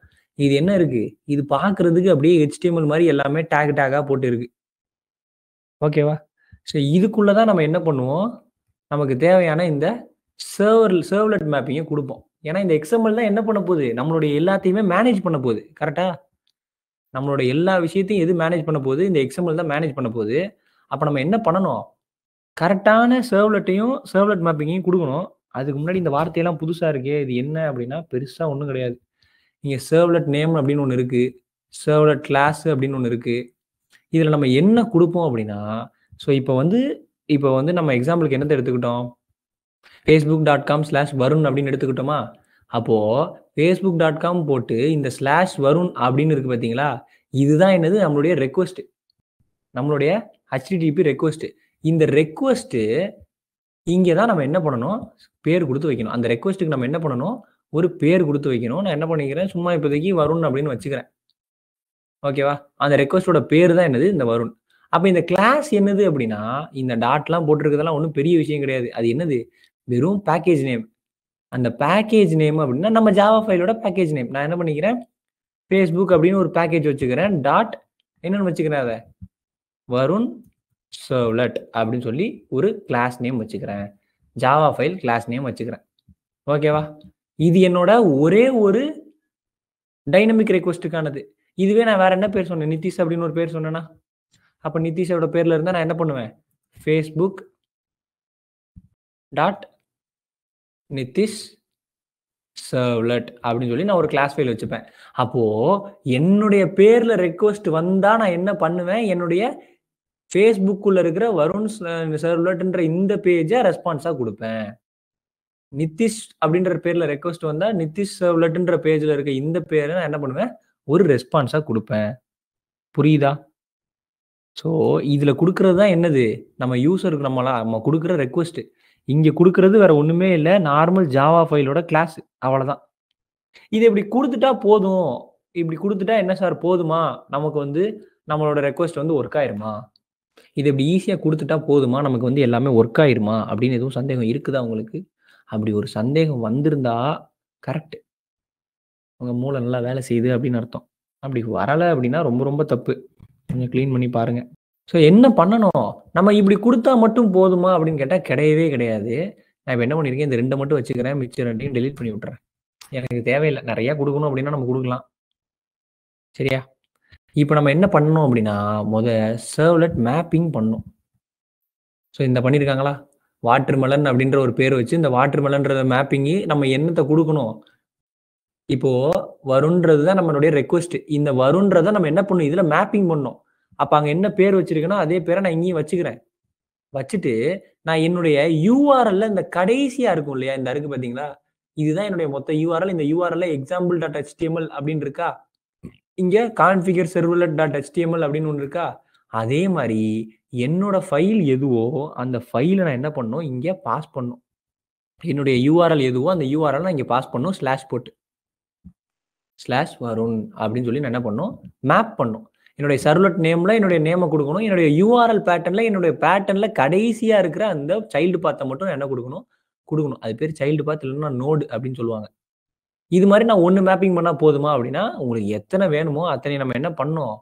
இது என்ன இருக்குது இது பாக்குறதுக்கு அப்படியே ஹெச்டிஎம்எல் மாதிரி எல்லாமே டேக் டேக்காக போட்டு இருக்கு ஓகேவா ஸோ இதுக்குள்ளே தான் நம்ம என்ன பண்ணுவோம் நமக்கு தேவையான இந்த சர்வர் சர்வ்லெட் மேப்பிங்கை கொடுப்போம் ஏன்னா இந்த எக்ஸ்எம்எல் தான் என்ன பண்ண போகுது நம்மளுடைய எல்லாத்தையுமே மேனேஜ் பண்ண போகுது கரெக்டாக நம்மளோட எல்லா விஷயத்தையும் எது மேனேஜ் பண்ண போகுது இந்த எக்ஸாம்பிள் தான் மேனேஜ் பண்ண போகுது அப்போ நம்ம என்ன பண்ணணும் கரெக்டான சர்வ்லெட்டையும் சர்வ்லெட் மேப்பிங்கையும் கொடுக்கணும் அதுக்கு முன்னாடி இந்த வார்த்தையெல்லாம் புதுசாக இருக்கே இது என்ன அப்படின்னா பெருசாக ஒன்றும் கிடையாது நீங்கள் சர்வ்லெட் நேம் அப்படின்னு ஒன்று இருக்குது சர்வ்லெட் கிளாஸ் அப்படின்னு ஒன்று இருக்குது இதில் நம்ம என்ன கொடுப்போம் அப்படின்னா ஸோ இப்போ வந்து இப்போ வந்து நம்ம எக்ஸாம்பிளுக்கு என்னத்தை எடுத்துக்கிட்டோம் Facebook dot com slash Varun அப்படின்னு எடுத்துக்கிட்டோமா அப்போது ஃபேஸ்புக் டாட் காம் போட்டு இந்த ஸ்லாஷ் வருண் அப்படின்னு இருக்குது பார்த்தீங்களா இதுதான் என்னது நம்மளுடைய ரெக்வஸ்ட்டு நம்மளுடைய ஹச்டிடிபி ரெக்வஸ்ட்டு இந்த ரெக்வஸ்ட்டு இங்கே தான் நம்ம என்ன பண்ணணும் பேர் கொடுத்து வைக்கணும் அந்த ரெக்வஸ்ட்டுக்கு நம்ம என்ன பண்ணணும் ஒரு பேர் கொடுத்து வைக்கணும் நான் என்ன பண்ணிக்கிறேன் சும்மா இப்போதைக்கு வருண் அப்படின்னு வச்சுக்கிறேன் ஓகேவா அந்த ரெக்வஸ்டோட பேர் தான் என்னது இந்த வருண் அப்போ இந்த கிளாஸ் என்னது அப்படின்னா இந்த டாட்லாம் போட்டிருக்கிறதெல்லாம் ஒன்றும் பெரிய விஷயம் கிடையாது அது என்னது வெறும் பேக்கேஜ் நேம் அந்த பேக்கேஜ் நேம் அப்படின்னா நம்ம ஜாவா ஃபைலோட பேக்கேஜ் நேம் நான் என்ன பண்ணிக்கிறேன் ஃபேஸ்புக் அப்படின்னு ஒரு பேக்கேஜ் வச்சுக்கிறேன் டாட் என்னென்னு வச்சுக்கிறேன் அதை வருண் சர்வ்லட் அப்படின்னு சொல்லி ஒரு கிளாஸ் நேம் வச்சுக்கிறேன் ஜாவா ஃபைல் கிளாஸ் நேம் வச்சுக்கிறேன் ஓகேவா இது என்னோட ஒரே ஒரு டைனமிக் ரெக்வஸ்ட்டுக்கானது இதுவே நான் வேற என்ன பேர் சொன்னேன் நிதிஷ் அப்படின்னு ஒரு பேர் சொன்னேன்னா அப்போ நிதிஷோட பேர்ல இருந்தால் நான் என்ன பண்ணுவேன் ஃபேஸ்புக் டாட் நிதிஷ் சர்வ்லட் அப்படின்னு சொல்லி நான் ஒரு கிளாஸ் ஃபைல் வச்சுப்பேன் அப்போ என்னுடைய பேர்ல ரெக்வஸ்ட் வந்தா நான் என்ன பண்ணுவேன் என்னுடைய ஃபேஸ்புக்குள்ள இருக்கிற வருண் சர்வ்லட்ன்ற இந்த பேஜை ரெஸ்பான்ஸா கொடுப்பேன் நிதிஷ் அப்படின்ற பேர்ல ரெக்வஸ்ட் வந்தா நிதிஷ் சர்வ்லட்ன்ற பேஜ்ல இருக்க இந்த பேரை நான் என்ன பண்ணுவேன் ஒரு ரெஸ்பான்ஸா கொடுப்பேன் புரியுதா ஸோ இதில் கொடுக்கறது தான் என்னது நம்ம யூசருக்கு நம்மளா நம்ம கொடுக்குற ரெக்வஸ்ட் இங்கே கொடுக்கறது வேற ஒன்றுமே இல்லை நார்மல் ஜாவா ஃபைலோட கிளாஸ் அவ்வளோதான் இது இப்படி கொடுத்துட்டா போதும் இப்படி கொடுத்துட்டா என்ன சார் போதுமா நமக்கு வந்து நம்மளோட ரெக்வஸ்ட் வந்து ஒர்க் ஆயிருமா இது இப்படி ஈஸியாக கொடுத்துட்டா போதுமா நமக்கு வந்து எல்லாமே ஒர்க் ஆயிருமா அப்படின்னு எதுவும் சந்தேகம் இருக்குதா உங்களுக்கு அப்படி ஒரு சந்தேகம் வந்திருந்தா கரெக்ட் உங்கள் மூளை நல்லா வேலை செய்யுது அப்படின்னு அர்த்தம் அப்படி வரலை அப்படின்னா ரொம்ப ரொம்ப தப்பு கொஞ்சம் க்ளீன் பண்ணி பாருங்கள் ஸோ என்ன பண்ணணும் நம்ம இப்படி கொடுத்தா மட்டும் போதுமா அப்படின்னு கேட்டால் கிடையவே கிடையாது நான் இப்போ என்ன பண்ணியிருக்கேன் இந்த ரெண்டு மட்டும் வச்சுக்கிறேன் மிச்சம் ரெண்டையும் டெலிட் பண்ணி விட்டுறேன் எனக்கு தேவையில்லை நிறையா கொடுக்கணும் அப்படின்னா நம்ம கொடுக்கலாம் சரியா இப்போ நம்ம என்ன பண்ணணும் அப்படின்னா முத சர்வ்லெட் மேப்பிங் பண்ணணும் ஸோ இந்த பண்ணியிருக்காங்களா மெலன் அப்படின்ற ஒரு பேர் வச்சு இந்த வாட்டர்மெலன்ற மேப்பிங்கு நம்ம என்னத்தை கொடுக்கணும் இப்போது வருன்றது தான் நம்மளுடைய ரெக்வஸ்ட்டு இந்த வருன்றதை நம்ம என்ன பண்ணணும் இதில் மேப்பிங் பண்ணணும் அப்போ அங்கே என்ன பேர் வச்சிருக்கேனோ அதே பேரை நான் இங்கேயும் வச்சுக்கிறேன் வச்சுட்டு நான் என்னுடைய யூஆர்எல்ல இந்த கடைசியாக இருக்கும் இல்லையா இந்த அருக்கு பார்த்தீங்களா இதுதான் என்னுடைய மொத்த யூஆர்எல் இந்த யூஆர்எல்ல எக்ஸாம்பிள் டாட் ஹெச்டிஎம்எல் அப்படின்னு இருக்கா இங்கே கான்ஃபிகர் செர்வலர் டாட் ஹெச்டிஎம்எல் அப்படின்னு ஒன்று இருக்கா அதே மாதிரி என்னோட ஃபைல் எதுவோ அந்த ஃபைலை நான் என்ன பண்ணோம் இங்கே பாஸ் பண்ணும் என்னுடைய யூஆர்எல் எதுவோ அந்த யூஆர்எல் நான் இங்கே பாஸ் பண்ணும் ஸ்லாஷ் போட்டு ஸ்லாஷ் வருண் அப்படின்னு சொல்லி நான் என்ன பண்ணோம் மேப் பண்ணோம் என்னுடைய சர்வலட் நேமில் என்னுடைய நேமை கொடுக்கணும் என்னுடைய யூஆர்எல் பேட்டர்னில் என்னுடைய பேட்டர்ல கடைசியாக இருக்கிற அந்த சைல்டு பார்த்த மட்டும் என்ன கொடுக்கணும் கொடுக்கணும் அது பேர் சைல்டு பாத் இல்லைன்னா நோடு அப்படின்னு சொல்லுவாங்க இது மாதிரி நான் ஒன்று மேப்பிங் பண்ணால் போதுமா அப்படின்னா உங்களுக்கு எத்தனை வேணுமோ அத்தனை நம்ம என்ன பண்ணோம்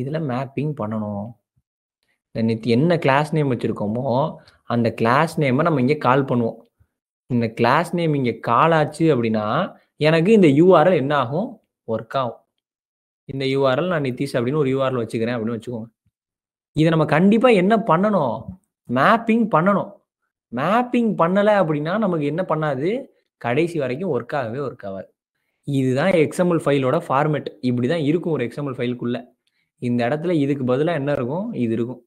இதில் மேப்பிங் பண்ணணும் நேற்று என்ன கிளாஸ் நேம் வச்சுருக்கோமோ அந்த கிளாஸ் நேமை நம்ம இங்கே கால் பண்ணுவோம் இந்த கிளாஸ் நேம் இங்கே கால் ஆச்சு அப்படின்னா எனக்கு இந்த யூஆர்எல் என்ன ஆகும் ஒர்க் ஆகும் இந்த யூஆர்எல் நான் நிதிஷ் அப்படின்னு ஒரு யூஆர்எல் வச்சுக்கிறேன் அப்படின்னு வச்சுக்கோங்க இதை நம்ம கண்டிப்பாக என்ன பண்ணணும் மேப்பிங் பண்ணணும் மேப்பிங் பண்ணலை அப்படின்னா நமக்கு என்ன பண்ணாது கடைசி வரைக்கும் ஒர்க் ஆகவே ஒர்க் ஆகாது இதுதான் எக்ஸாம்பிள் ஃபைலோட ஃபார்மேட் இப்படி தான் இருக்கும் ஒரு எக்ஸாம்பிள் ஃபைலுக்குள்ள இந்த இடத்துல இதுக்கு பதிலாக என்ன இருக்கும் இது இருக்கும்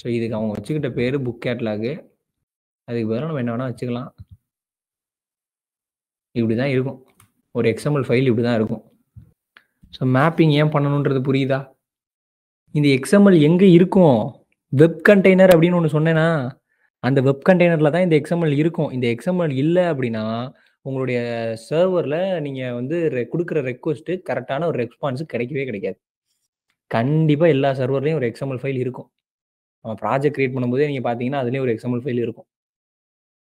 ஸோ இதுக்கு அவங்க வச்சுக்கிட்ட பேர் புக் கேட்லாகு அதுக்கு பதிலாக நம்ம என்ன வேணால் வச்சுக்கலாம் இப்படி தான் இருக்கும் ஒரு எக்ஸாம்பிள் ஃபைல் இப்படி தான் இருக்கும் ஸோ மேப்பிங் ஏன் பண்ணணுன்றது புரியுதா இந்த எக்ஸாம்பிள் எங்கே இருக்கும் வெப் கண்டெய்னர் அப்படின்னு ஒன்று சொன்னேன்னா அந்த வெப் கண்டெய்னரில் தான் இந்த எக்ஸாம்பிள் இருக்கும் இந்த எக்ஸாம்பிள் இல்லை அப்படின்னா உங்களுடைய சர்வரில் நீங்கள் வந்து கொடுக்குற ரெக்வஸ்ட்டு கரெக்டான ஒரு ரெஸ்பான்ஸு கிடைக்கவே கிடைக்காது கண்டிப்பாக எல்லா சர்வர்லேயும் ஒரு எக்ஸாம்பிள் ஃபைல் இருக்கும் நம்ம ப்ராஜெக்ட் க்ரியேட் பண்ணும்போதே நீங்கள் பார்த்தீங்கன்னா அதுலேயும் ஒரு எக்ஸாம்பிள் ஃபைல் இருக்கும்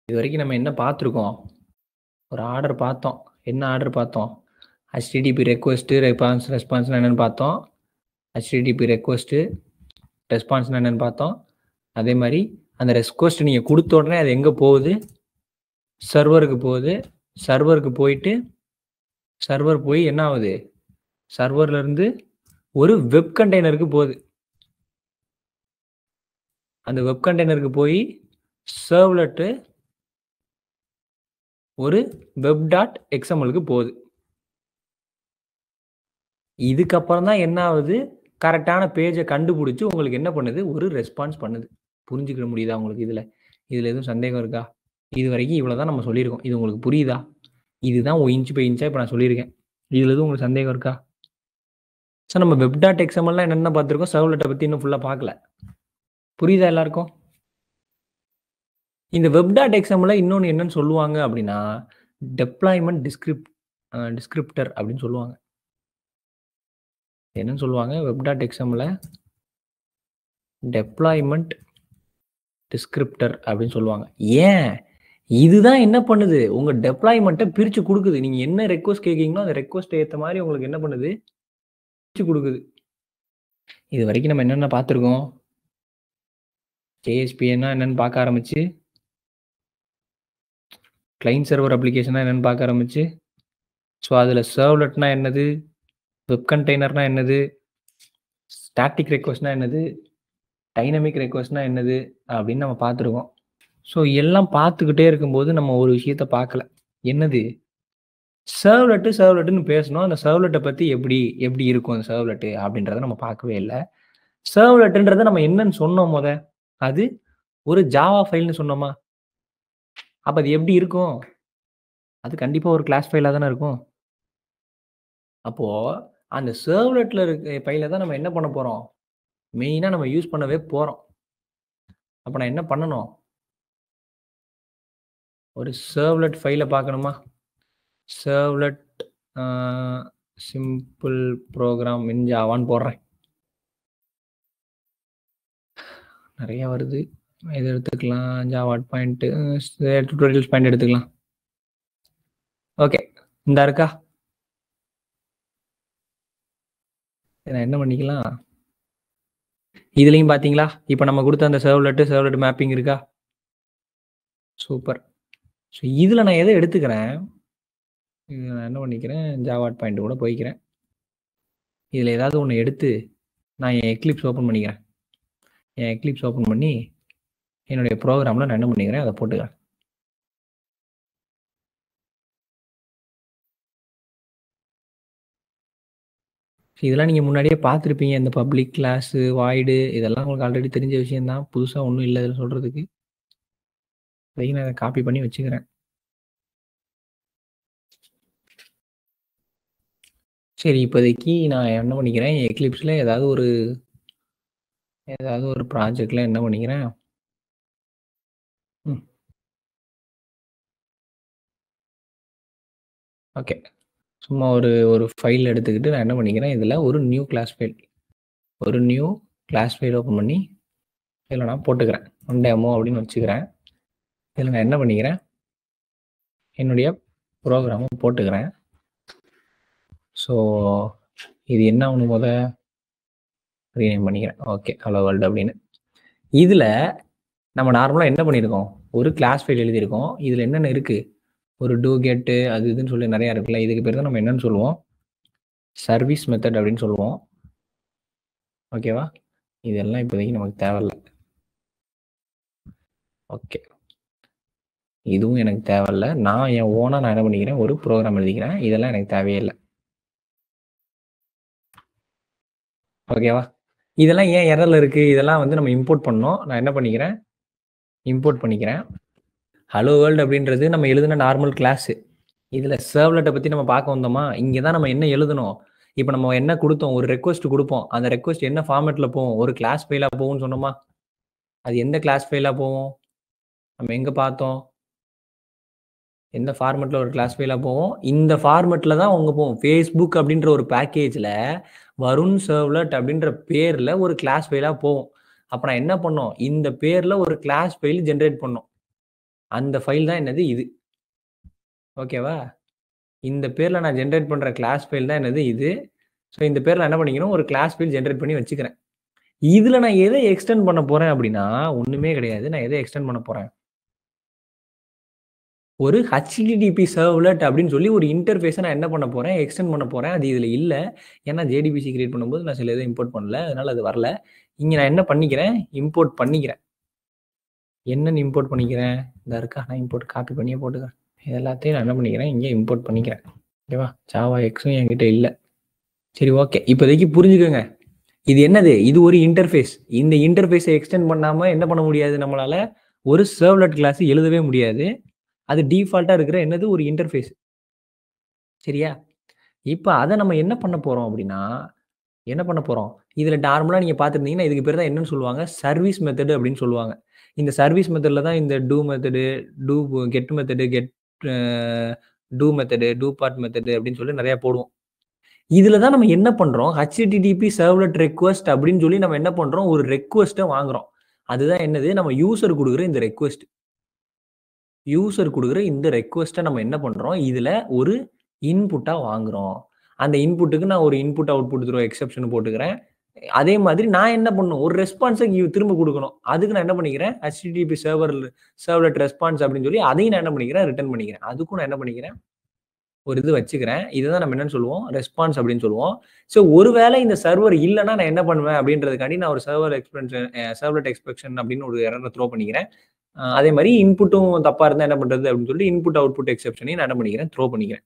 இது வரைக்கும் நம்ம என்ன பார்த்துருக்கோம் ஒரு ஆர்டர் பார்த்தோம் என்ன ஆர்டர் பார்த்தோம் ஹெச்டிடிபி ரெக்வஸ்ட்டு ரெஸ்பான்ஸ் ரெஸ்பான்ஸ் என்னென்னு பார்த்தோம் ஹெச்டிடிபி ரெக்வஸ்ட்டு ரெஸ்பான்ஸ் என்னென்னு பார்த்தோம் அதே மாதிரி அந்த ரெஸ்கோஸ்ட் நீங்கள் கொடுத்த உடனே அது எங்கே போகுது சர்வருக்கு போகுது சர்வருக்கு போயிட்டு சர்வர் போய் என்ன ஆகுது சர்வர்லேருந்து ஒரு வெப் கண்டெய்னருக்கு போகுது அந்த வெப் கண்டெய்னருக்கு போய் சர்வ்லெட்டு ஒரு வெப் டாட் எக்ஸ்எம்எலுக்கு போகுது இதுக்கப்புறம் தான் என்ன ஆகுது கரெக்டான பேஜை கண்டுபிடிச்சி உங்களுக்கு என்ன பண்ணுது ஒரு ரெஸ்பான்ஸ் பண்ணுது புரிஞ்சுக்கிட முடியுதா உங்களுக்கு இதில் இதில் எதுவும் சந்தேகம் இருக்கா இது வரைக்கும் இவ்வளோ தான் நம்ம சொல்லியிருக்கோம் இது உங்களுக்கு புரியுதா இதுதான் இன்ச்சு பை இன்ச்சாக இப்போ நான் சொல்லியிருக்கேன் இதில் எதுவும் உங்களுக்கு சந்தேகம் இருக்கா ஸோ நம்ம வெப் டாட் எக்ஸ்எம்எல்லாம் என்னென்ன பார்த்துருக்கோம் சர்வ்லெட்டை பற்றி இன்னும் ஃபுல்லாக பார்க்கல புரியுதா எல்லாருக்கும் இந்த வெப் டாட் எக்ஸாமில் இன்னொன்று என்னன்னு சொல்லுவாங்க அப்படின்னா டெப்ளாய்மெண்ட் டிஸ்கிரிப் டிஸ்கிரிப்டர் அப்படின்னு சொல்லுவாங்க என்னன்னு சொல்லுவாங்க web dot XML deployment descriptor அப்படின்னு சொல்லுவாங்க ஏன் இதுதான் என்ன பண்ணுது உங்கள் டெப்ளாய்மெண்ட்டை பிரித்து கொடுக்குது நீங்கள் என்ன ரெக்வஸ்ட் கேட்குறீங்களோ அந்த ரெக்வஸ்ட் ஏற்ற மாதிரி உங்களுக்கு என்ன பண்ணுது பிரித்து கொடுக்குது இது வரைக்கும் நம்ம என்னென்ன பார்த்துருக்கோம் என்ன என்னென்னு பார்க்க ஆரம்பிச்சு கிளைண்ட் சர்வர் அப்ளிகேஷனாக என்னென்னு பார்க்க ஆரம்பிச்சு ஸோ அதில் சர்வ்லெட்னா என்னது வெப் கண்டெய்னர்னா என்னது ஸ்டாட்டிக் ரெக்வஸ்ட்னா என்னது டைனமிக் ரெக்வஸ்ட்னா என்னது அப்படின்னு நம்ம பார்த்துருக்கோம் ஸோ எல்லாம் பார்த்துக்கிட்டே இருக்கும்போது நம்ம ஒரு விஷயத்த பார்க்கல என்னது சர்வ்லெட்டு சர்வ்லெட்டுன்னு பேசணும் அந்த சர்வ்லெட்டை பற்றி எப்படி எப்படி இருக்கும் அந்த சர்வ்லெட்டு அப்படின்றத நம்ம பார்க்கவே இல்லை சர்வ்லெட்டுன்றத நம்ம என்னன்னு சொன்னோம் முத அது ஒரு ஜாவா ஃபைல்னு சொன்னோமா அப்போ அது எப்படி இருக்கும் அது கண்டிப்பாக ஒரு கிளாஸ் ஃபைலாக தானே இருக்கும் அப்போது அந்த சர்வ்லெட்டில் இருக்க ஃபைலை தான் நம்ம என்ன பண்ண போகிறோம் மெயினாக நம்ம யூஸ் பண்ணவே போகிறோம் அப்போ நான் என்ன பண்ணணும் ஒரு சர்வ்லெட் ஃபைலை பார்க்கணுமா சர்வ்லெட் சிம்பிள் ப்ரோக்ராம் மின்ஜாவான்னு போடுறேன் நிறையா வருது இது எடுத்துக்கலாம் ஜாவாட் பாயிண்ட்டு டுட்டோரியல்ஸ் பாயிண்ட் எடுத்துக்கலாம் ஓகே இந்த இருக்கா நான் என்ன பண்ணிக்கலாம் இதுலேயும் பார்த்தீங்களா இப்போ நம்ம கொடுத்த அந்த சர்வ்லெட்டு சர்வ்லெட் மேப்பிங் இருக்கா சூப்பர் ஸோ இதில் நான் எதை எடுத்துக்கிறேன் இதில் நான் என்ன பண்ணிக்கிறேன் ஜாவாட் பாயிண்ட் கூட போய்க்கிறேன் இதில் ஏதாவது ஒன்று எடுத்து நான் என் எக்லிப்ஸ் ஓப்பன் பண்ணிக்கிறேன் என் எக்லிப்ஸ் ஓப்பன் பண்ணி என்னுடைய ப்ரோக்ராமில் நான் என்ன பண்ணிக்கிறேன் அதை போட்டுக்க இதெல்லாம் நீங்கள் முன்னாடியே பார்த்துருப்பீங்க இந்த பப்ளிக் கிளாஸு வாய்டு இதெல்லாம் உங்களுக்கு ஆல்ரெடி தெரிஞ்ச விஷயந்தான் புதுசாக ஒன்றும் இல்லை இதில் சொல்கிறதுக்கு நான் அதை காப்பி பண்ணி வச்சுக்கிறேன் சரி இப்போதைக்கு நான் என்ன பண்ணிக்கிறேன் எக்லிப்ஸில் ஏதாவது ஒரு ஏதாவது ஒரு ப்ராஜெக்டில் என்ன பண்ணிக்கிறேன் ஓகே சும்மா ஒரு ஒரு ஃபைல் எடுத்துக்கிட்டு நான் என்ன பண்ணிக்கிறேன் இதில் ஒரு நியூ கிளாஸ் ஃபைல் ஒரு நியூ கிளாஸ் ஃபைல் ஓப்பன் பண்ணி இதில் நான் போட்டுக்கிறேன் ஒன் டேமோ அப்படின்னு வச்சுக்கிறேன் இதில் நான் என்ன பண்ணிக்கிறேன் என்னுடைய ப்ரோக்ராமும் போட்டுக்கிறேன் ஸோ இது என்ன ஒன்று முத ரீனேம் பண்ணிக்கிறேன் ஓகே ஹலோ வேர்ல்டு அப்படின்னு இதில் நம்ம நார்மலாக என்ன பண்ணியிருக்கோம் ஒரு கிளாஸ் ஃபைல் எழுதியிருக்கோம் இதில் என்னென்ன இருக்குது ஒரு டூ கெட்டு அது இதுன்னு சொல்லி நிறையா இருக்குல்ல இதுக்கு பேர் தான் நம்ம என்னன்னு சொல்லுவோம் சர்வீஸ் மெத்தட் அப்படின்னு சொல்லுவோம் ஓகேவா இதெல்லாம் இப்போதைக்கு நமக்கு தேவையில்லை ஓகே இதுவும் எனக்கு தேவையில்ல நான் என் ஓனாக நான் என்ன பண்ணிக்கிறேன் ஒரு ப்ரோக்ராம் எழுதிக்கிறேன் இதெல்லாம் எனக்கு தேவையே இல்லை ஓகேவா இதெல்லாம் ஏன் எரல் இருக்குது இதெல்லாம் வந்து நம்ம இம்போர்ட் பண்ணோம் நான் என்ன பண்ணிக்கிறேன் இம்போர்ட் பண்ணிக்கிறேன் ஹலோ வேர்ல்டு அப்படின்றது நம்ம எழுதின நார்மல் கிளாஸு இதில் சர்வ்லெட்டை பற்றி நம்ம பார்க்க வந்தோமா இங்கே தான் நம்ம என்ன எழுதணும் இப்போ நம்ம என்ன கொடுத்தோம் ஒரு ரெக்வஸ்ட் கொடுப்போம் அந்த ரெக்வஸ்ட் என்ன ஃபார்மேட்டில் போவோம் ஒரு கிளாஸ் ஃபைலாக போகும்னு சொன்னோமா அது எந்த கிளாஸ் ஃபைலாக போவோம் நம்ம எங்கே பார்த்தோம் எந்த ஃபார்மெட்டில் ஒரு கிளாஸ் ஃபைலாக போவோம் இந்த ஃபார்மெட்டில் தான் அவங்க போவோம் ஃபேஸ்புக் அப்படின்ற ஒரு பேக்கேஜில் வருண் சர்வ்லெட் அப்படின்ற பேரில் ஒரு கிளாஸ் ஃபைலாக போவோம் அப்போ நான் என்ன பண்ணோம் இந்த பேரில் ஒரு கிளாஸ் ஃபைல் ஜென்ரேட் பண்ணோம் அந்த ஃபைல் தான் என்னது இது ஓகேவா இந்த பேரில் நான் ஜென்ரேட் பண்ணுற கிளாஸ் ஃபைல் தான் என்னது இது ஸோ இந்த பேரில் என்ன பண்ணிக்கணும் ஒரு கிளாஸ் ஃபைல் ஜென்ரேட் பண்ணி வச்சுக்கிறேன் இதில் நான் எதை எக்ஸ்டெண்ட் பண்ண போகிறேன் அப்படின்னா ஒன்றுமே கிடையாது நான் எதை எக்ஸ்டெண்ட் பண்ண போகிறேன் ஒரு ஹச்டிடிபி சர்வ்லெட் அப்படின்னு சொல்லி ஒரு இன்டர்ஃபேஸை நான் என்ன பண்ண போகிறேன் எக்ஸ்டெண்ட் பண்ண போகிறேன் அது இதில் இல்லை ஏன்னா ஜேடிபிசி கிரியேட் பண்ணும்போது நான் சில எதுவும் இம்போர்ட் பண்ணல அதனால் அது வரல இங்கே நான் என்ன பண்ணிக்கிறேன் இம்போர்ட் பண்ணிக்கிறேன் என்னென்னு இம்போர்ட் பண்ணிக்கிறேன் இந்த இருக்கா நான் இம்போர்ட் காப்பி பண்ணியே போட்டுக்கிறேன் எல்லாத்தையும் நான் என்ன பண்ணிக்கிறேன் இங்கே இம்போர்ட் பண்ணிக்கிறேன் ஓகேவா ஜாவா எக்ஸும் என்கிட்ட இல்லை சரி ஓகே இப்போதைக்கு புரிஞ்சுக்கோங்க இது என்னது இது ஒரு இன்டர்ஃபேஸ் இந்த இன்டர்ஃபேஸை எக்ஸ்டெண்ட் பண்ணாமல் என்ன பண்ண முடியாது நம்மளால ஒரு சர்வ்லெட் கிளாஸ் எழுதவே முடியாது அது டிஃபால்ட்டாக இருக்கிற என்னது ஒரு இன்டர்ஃபேஸ் சரியா இப்போ அதை நம்ம என்ன பண்ண போகிறோம் அப்படின்னா என்ன பண்ண போகிறோம் இதில் நார்மலாக நீங்கள் பார்த்துருந்தீங்கன்னா இதுக்கு பேர் தான் என்னன்னு சொல்லுவாங்க சர்வீஸ் மெத்தடு அப்படின்னு சொல்லுவாங்க இந்த சர்வீஸ் மெத்தடில் தான் இந்த do method do get method get do method do part method அப்படின்னு சொல்லி நிறையா போடுவோம் இதில் தான் நம்ம என்ன பண்ணுறோம் ஹச்டிடிபி சர்வ்லெட் ரெக்வஸ்ட் அப்படின்னு சொல்லி நம்ம என்ன பண்ணுறோம் ஒரு ரெக்வஸ்ட்டை வாங்குறோம் அதுதான் என்னது நம்ம யூசர் கொடுக்குற இந்த ரெக்வஸ்ட் யூசர் கொடுக்குற இந்த ரெக்வஸ்ட்டை நம்ம என்ன பண்ணுறோம் இதில் ஒரு இன்புட்டாக வாங்குகிறோம் அந்த இன்புட்டுக்கு நான் ஒரு இன்புட் அவுட் புட் எக்ஸப்ஷன் போட்டுக்கிறேன் அதே மாதிரி நான் என்ன பண்ணும் ஒரு ரெஸ்பான்ஸை திரும்ப கொடுக்கணும் அதுக்கு நான் என்ன பண்ணிக்கிறேன் ஹெச்டிடிபி சர்வர் சர்வர்லெட் ரெஸ்பான்ஸ் அப்படின்னு சொல்லி அதையும் நான் என்ன பண்ணிக்கிறேன் ரிட்டர்ன் பண்ணிக்கிறேன் அதுக்கும் நான் என்ன பண்ணிக்கிறேன் ஒரு இது வச்சுக்கிறேன் இதை தான் நம்ம என்னன்னு சொல்லுவோம் ரெஸ்பான்ஸ் அப்படின்னு சொல்லுவோம் ஸோ ஒருவேளை இந்த சர்வர் இல்லைன்னா நான் என்ன பண்ணுவேன் அப்படின்றதுக்காண்டி நான் ஒரு சர்வர் எக்ஸ்பென்ஷன் சர்வ்லெட் எக்ஸ்பெக்ஷன் அப்படின்னு ஒரு இரநூறு த்ரோ பண்ணிக்கிறேன் அதே மாதிரி இன்புட்டும் தப்பாக இருந்தால் என்ன பண்ணுறது அப்படின்னு சொல்லி இன்புட் அவுட்புட் எக்ஸப்ஷனையும் நான் என்ன பண்ணிக்கிறேன் த்ரோ பண்ணிக்கிறேன்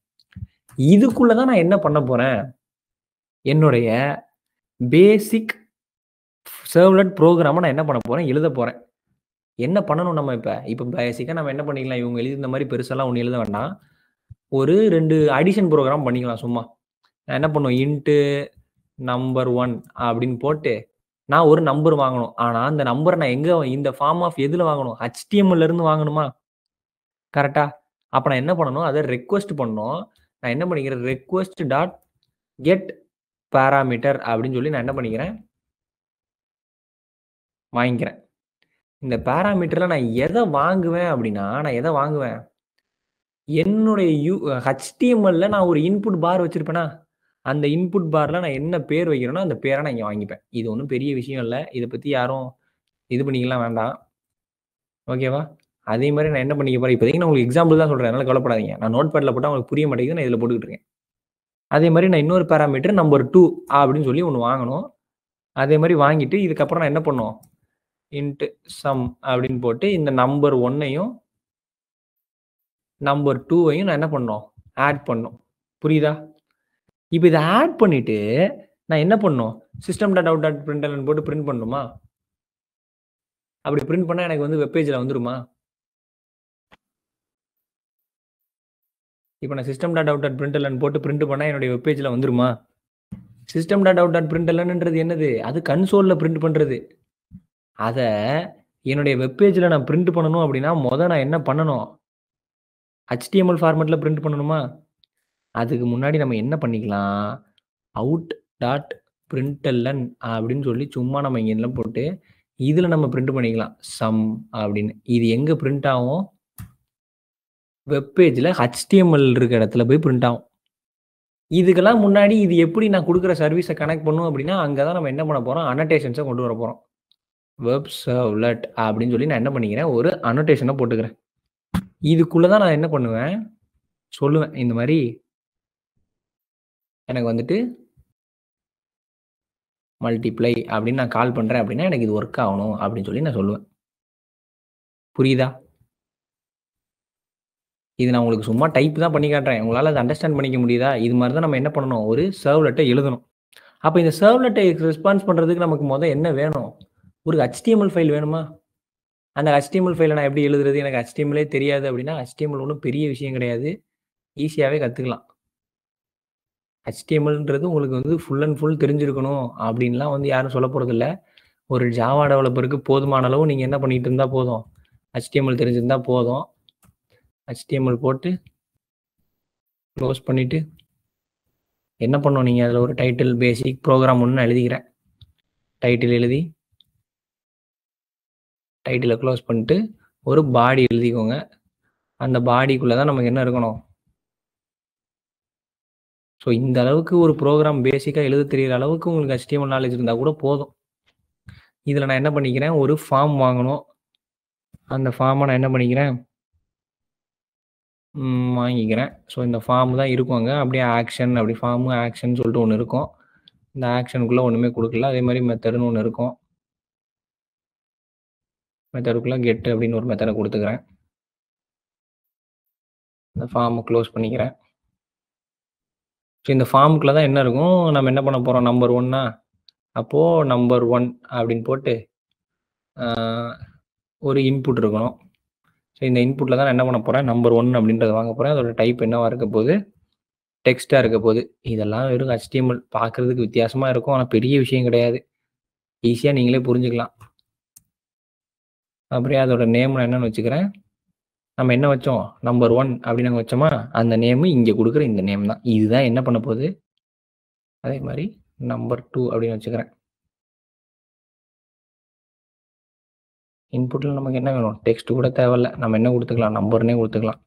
இதுக்குள்ளே தான் நான் என்ன பண்ண போகிறேன் என்னுடைய பேசிக் சர்வ்லெட் ப்ரோக்ராமை நான் என்ன பண்ண போகிறேன் எழுத போகிறேன் என்ன பண்ணணும் நம்ம இப்போ இப்போ பேசிக்காக நம்ம என்ன பண்ணிக்கலாம் இவங்க எழுதி இந்த மாதிரி பெருசெல்லாம் ஒன்று எழுத வேண்டாம் ஒரு ரெண்டு அடிஷன் ப்ரோக்ராம் பண்ணிக்கலாம் சும்மா நான் என்ன பண்ணுவோம் இன்ட்டு நம்பர் ஒன் அப்படின்னு போட்டு நான் ஒரு நம்பர் வாங்கணும் ஆனால் அந்த நம்பரை நான் எங்கே இந்த ஃபார்ம் ஆஃப் எதில் வாங்கணும் ஹெச்டிஎம்எல்லேருந்து வாங்கணுமா கரெக்டா அப்போ நான் என்ன பண்ணணும் அதை ரெக்வஸ்ட் பண்ணணும் நான் என்ன பண்ணிக்கிறேன் ரெக்வஸ்ட் டாட் கெட் பேராமீட்டர் அப்படின்னு சொல்லி நான் என்ன பண்ணிக்கிறேன் வாங்கிக்கிறேன் இந்த பேராமீட்டரில் நான் எதை வாங்குவேன் அப்படின்னா நான் எதை வாங்குவேன் என்னுடைய யூ ஹச்டிஎம்எல்ல நான் ஒரு இன்புட் பார் வச்சிருப்பேனா அந்த இன்புட் பார்ல நான் என்ன பேர் வைக்கிறேனோ அந்த பேரை நான் இங்கே வாங்கிப்பேன் இது ஒன்றும் பெரிய விஷயம் இல்லை இதை பற்றி யாரும் இது பண்ணிக்கலாம் வேண்டாம் ஓகேவா அதே மாதிரி நான் என்ன பண்ணிக்க போகிறேன் இப்போதைக்கு நான் உங்களுக்கு எக்ஸாம்பிள் தான் சொல்கிறேன் அதனால் கவலைப்படாதீங்க நான் நோட் பேட்டில் போட்டால் உங்களுக்கு புரிய மாட்டேங்குது நான் இதில் போட்டுக்கிட்டு இருக்கேன் அதே மாதிரி நான் இன்னொரு பேராமீட்டர் நம்பர் டூ அப்படின்னு சொல்லி ஒன்று வாங்கணும் அதே மாதிரி வாங்கிட்டு இதுக்கப்புறம் நான் என்ன பண்ணுவோம் இன்ட்டு சம் அப்படின்னு போட்டு இந்த நம்பர் ஒன்னையும் நம்பர் டூவையும் நான் என்ன பண்ணோம் ஆட் பண்ணோம் புரியுதா இப்போ இதை ஆட் பண்ணிவிட்டு நான் என்ன பண்ணோம் system dot out dot print போட்டு பிரிண்ட் பண்ணணுமா அப்படி பிரிண்ட் பண்ணால் எனக்கு வந்து வெப்பேஜில் வந்துருமா இப்போ நான் system dot out dot println போட்டு பிரிண்ட் பண்ணால் என்னுடைய வெப்பேஜில் வந்துருமா சிஸ்டம் டாட் அவுட் டாட் பிரிண்டலன்ன்றது என்னது அது கன்சோலில் பிரிண்ட் பண்ணுறது அதை என்னுடைய வெப்பேஜில் நான் பிரிண்ட் பண்ணணும் அப்படின்னா மொதல் நான் என்ன பண்ணணும் ஹெச்டிஎம்எல் ஃபார்மெட்டில் பிரிண்ட் பண்ணணுமா அதுக்கு முன்னாடி நம்ம என்ன பண்ணிக்கலாம் அவுட் டாட் பிரிண்டல்லன் அப்படின்னு சொல்லி சும்மா நம்ம இங்கெல்லாம் போட்டு இதில் நம்ம பிரிண்ட் பண்ணிக்கலாம் சம் அப்படின்னு இது எங்கே பிரிண்ட் ஆகும் வெப்பேஜில் ஹச்டிஎம்எல் இருக்கிற இடத்துல போய் பிரிண்ட் ஆகும் இதுக்கெல்லாம் முன்னாடி இது எப்படி நான் கொடுக்குற சர்வீஸை கனெக்ட் பண்ணும் அப்படின்னா அங்கே தான் நம்ம என்ன பண்ண போகிறோம் அனோட்டேஷன்ஸை கொண்டு வர போகிறோம் வெப் சர்வ்லெட் அப்படின்னு சொல்லி நான் என்ன பண்ணிக்கிறேன் ஒரு அனோட்டேஷனை போட்டுக்கிறேன் இதுக்குள்ளே தான் நான் என்ன பண்ணுவேன் சொல்லுவேன் இந்த மாதிரி எனக்கு வந்துட்டு மல்டிப்ளை அப்படின்னு நான் கால் பண்ணுறேன் அப்படின்னா எனக்கு இது ஒர்க் ஆகணும் அப்படின்னு சொல்லி நான் சொல்லுவேன் புரியுதா இது நான் உங்களுக்கு சும்மா டைப் தான் பண்ணி காட்டுறேன் உங்களால் அதை அண்டர்ஸ்டாண்ட் பண்ணிக்க முடியுதா இது மாதிரி தான் நம்ம என்ன பண்ணணும் ஒரு சர்வ்லெட்டை எழுதணும் அப்போ இந்த சர்வ்லெட்டை ரெஸ்பான்ஸ் பண்ணுறதுக்கு நமக்கு முதல் என்ன வேணும் ஒரு ஹெச்டிஎம்எல் ஃபைல் வேணுமா அந்த ஹெச்டிஎம்எல் ஃபைலை நான் எப்படி எழுதுறது எனக்கு ஹச்டிஎம்எல்லே தெரியாது அப்படின்னா ஹச்டிஎம்எல் ஒன்றும் பெரிய விஷயம் கிடையாது ஈஸியாகவே கற்றுக்கலாம் ஹெச்டிஎம்எல்ன்றது உங்களுக்கு வந்து ஃபுல் அண்ட் ஃபுல் தெரிஞ்சிருக்கணும் அப்படின்லாம் வந்து யாரும் சொல்ல போகிறதில்ல ஒரு ஜாவா டெவலப்பருக்கு போதுமான அளவு நீங்கள் என்ன பண்ணிகிட்டு இருந்தால் போதும் ஹச்டிஎம்எல் தெரிஞ்சிருந்தால் போதும் ஹெச்டிஎம்எல் போட்டு க்ளோஸ் பண்ணிவிட்டு என்ன பண்ணோம் நீங்கள் அதில் ஒரு டைட்டில் பேசிக் ப்ரோக்ராம் ஒன்று எழுதிக்கிறேன் டைட்டில் எழுதி டைட்டிலை க்ளோஸ் பண்ணிட்டு ஒரு பாடி எழுதிக்கோங்க அந்த பாடிக்குள்ளே தான் நமக்கு என்ன இருக்கணும் ஸோ இந்த அளவுக்கு ஒரு ப்ரோக்ராம் பேசிக்காக எழுத தெரியிற அளவுக்கு உங்களுக்கு ஹெச்டிஎம்எல் நாலேஜ் இருந்தால் கூட போதும் இதில் நான் என்ன பண்ணிக்கிறேன் ஒரு ஃபார்ம் வாங்கணும் அந்த ஃபார்மை நான் என்ன பண்ணிக்கிறேன் ம், வாங்கிக்கிறேன். ஸோ, இந்த ஃபார்ம் தான் இருக்கும் அங்கே அப்படியே ஆக்ஷன் அப்படி ஃபார்மு, ஆக்ஷன் சொல்லிட்டு ஒன்று இருக்கும். இந்த ஆக்ஷனுக்குள்ளே ஒன்றுமே கொடுக்கல அதே மாதிரி மெத்தடுன்னு ஒன்று இருக்கும். மெத்தடுக்குள்ளே கெட் அப்படின்னு ஒரு மெத்தடை கொடுத்துக்கிறேன் இந்த ஃபார்மை க்ளோஸ் பண்ணிக்கிறேன். ஸோ, இந்த ஃபார்முக்குள்ள தான் என்ன இருக்கும், நம்ம என்ன பண்ண போகிறோம் நம்பர் ஒன்னா அப்போது நம்பர் ஒன் அப்படின்னு போட்டு, ஒரு இன்புட் இருக்கணும். ஸோ இந்த இன்புட்டில் தான் என்ன பண்ண போகிறேன் நம்பர் ஒன் அப்படின்றத வாங்க போகிறேன் அதோட டைப் என்னவாக இருக்க போகுது டெக்ஸ்ட்டாக இருக்க போகுது இதெல்லாம் வெறும் ஹெச்டிஎம்எல் பார்க்குறதுக்கு வித்தியாசமாக இருக்கும் ஆனால் பெரிய விஷயம் கிடையாது ஈஸியாக நீங்களே புரிஞ்சுக்கலாம் அப்படியே அதோட நேம் நான் என்னன்னு வச்சுக்கிறேன் நம்ம என்ன வச்சோம் நம்பர் ஒன் அப்படின்னு நாங்கள் வச்சோமா அந்த நேமு இங்கே கொடுக்குற இந்த நேம் தான் இதுதான் என்ன பண்ண போகுது அதே மாதிரி நம்பர் டூ அப்படின்னு வச்சுக்கிறேன் இன்புட்டில் நமக்கு என்ன வேணும் டெக்ஸ்ட் கூட தேவையில்ல நம்ம என்ன கொடுத்துக்கலாம் நம்பர்னே கொடுத்துக்கலாம்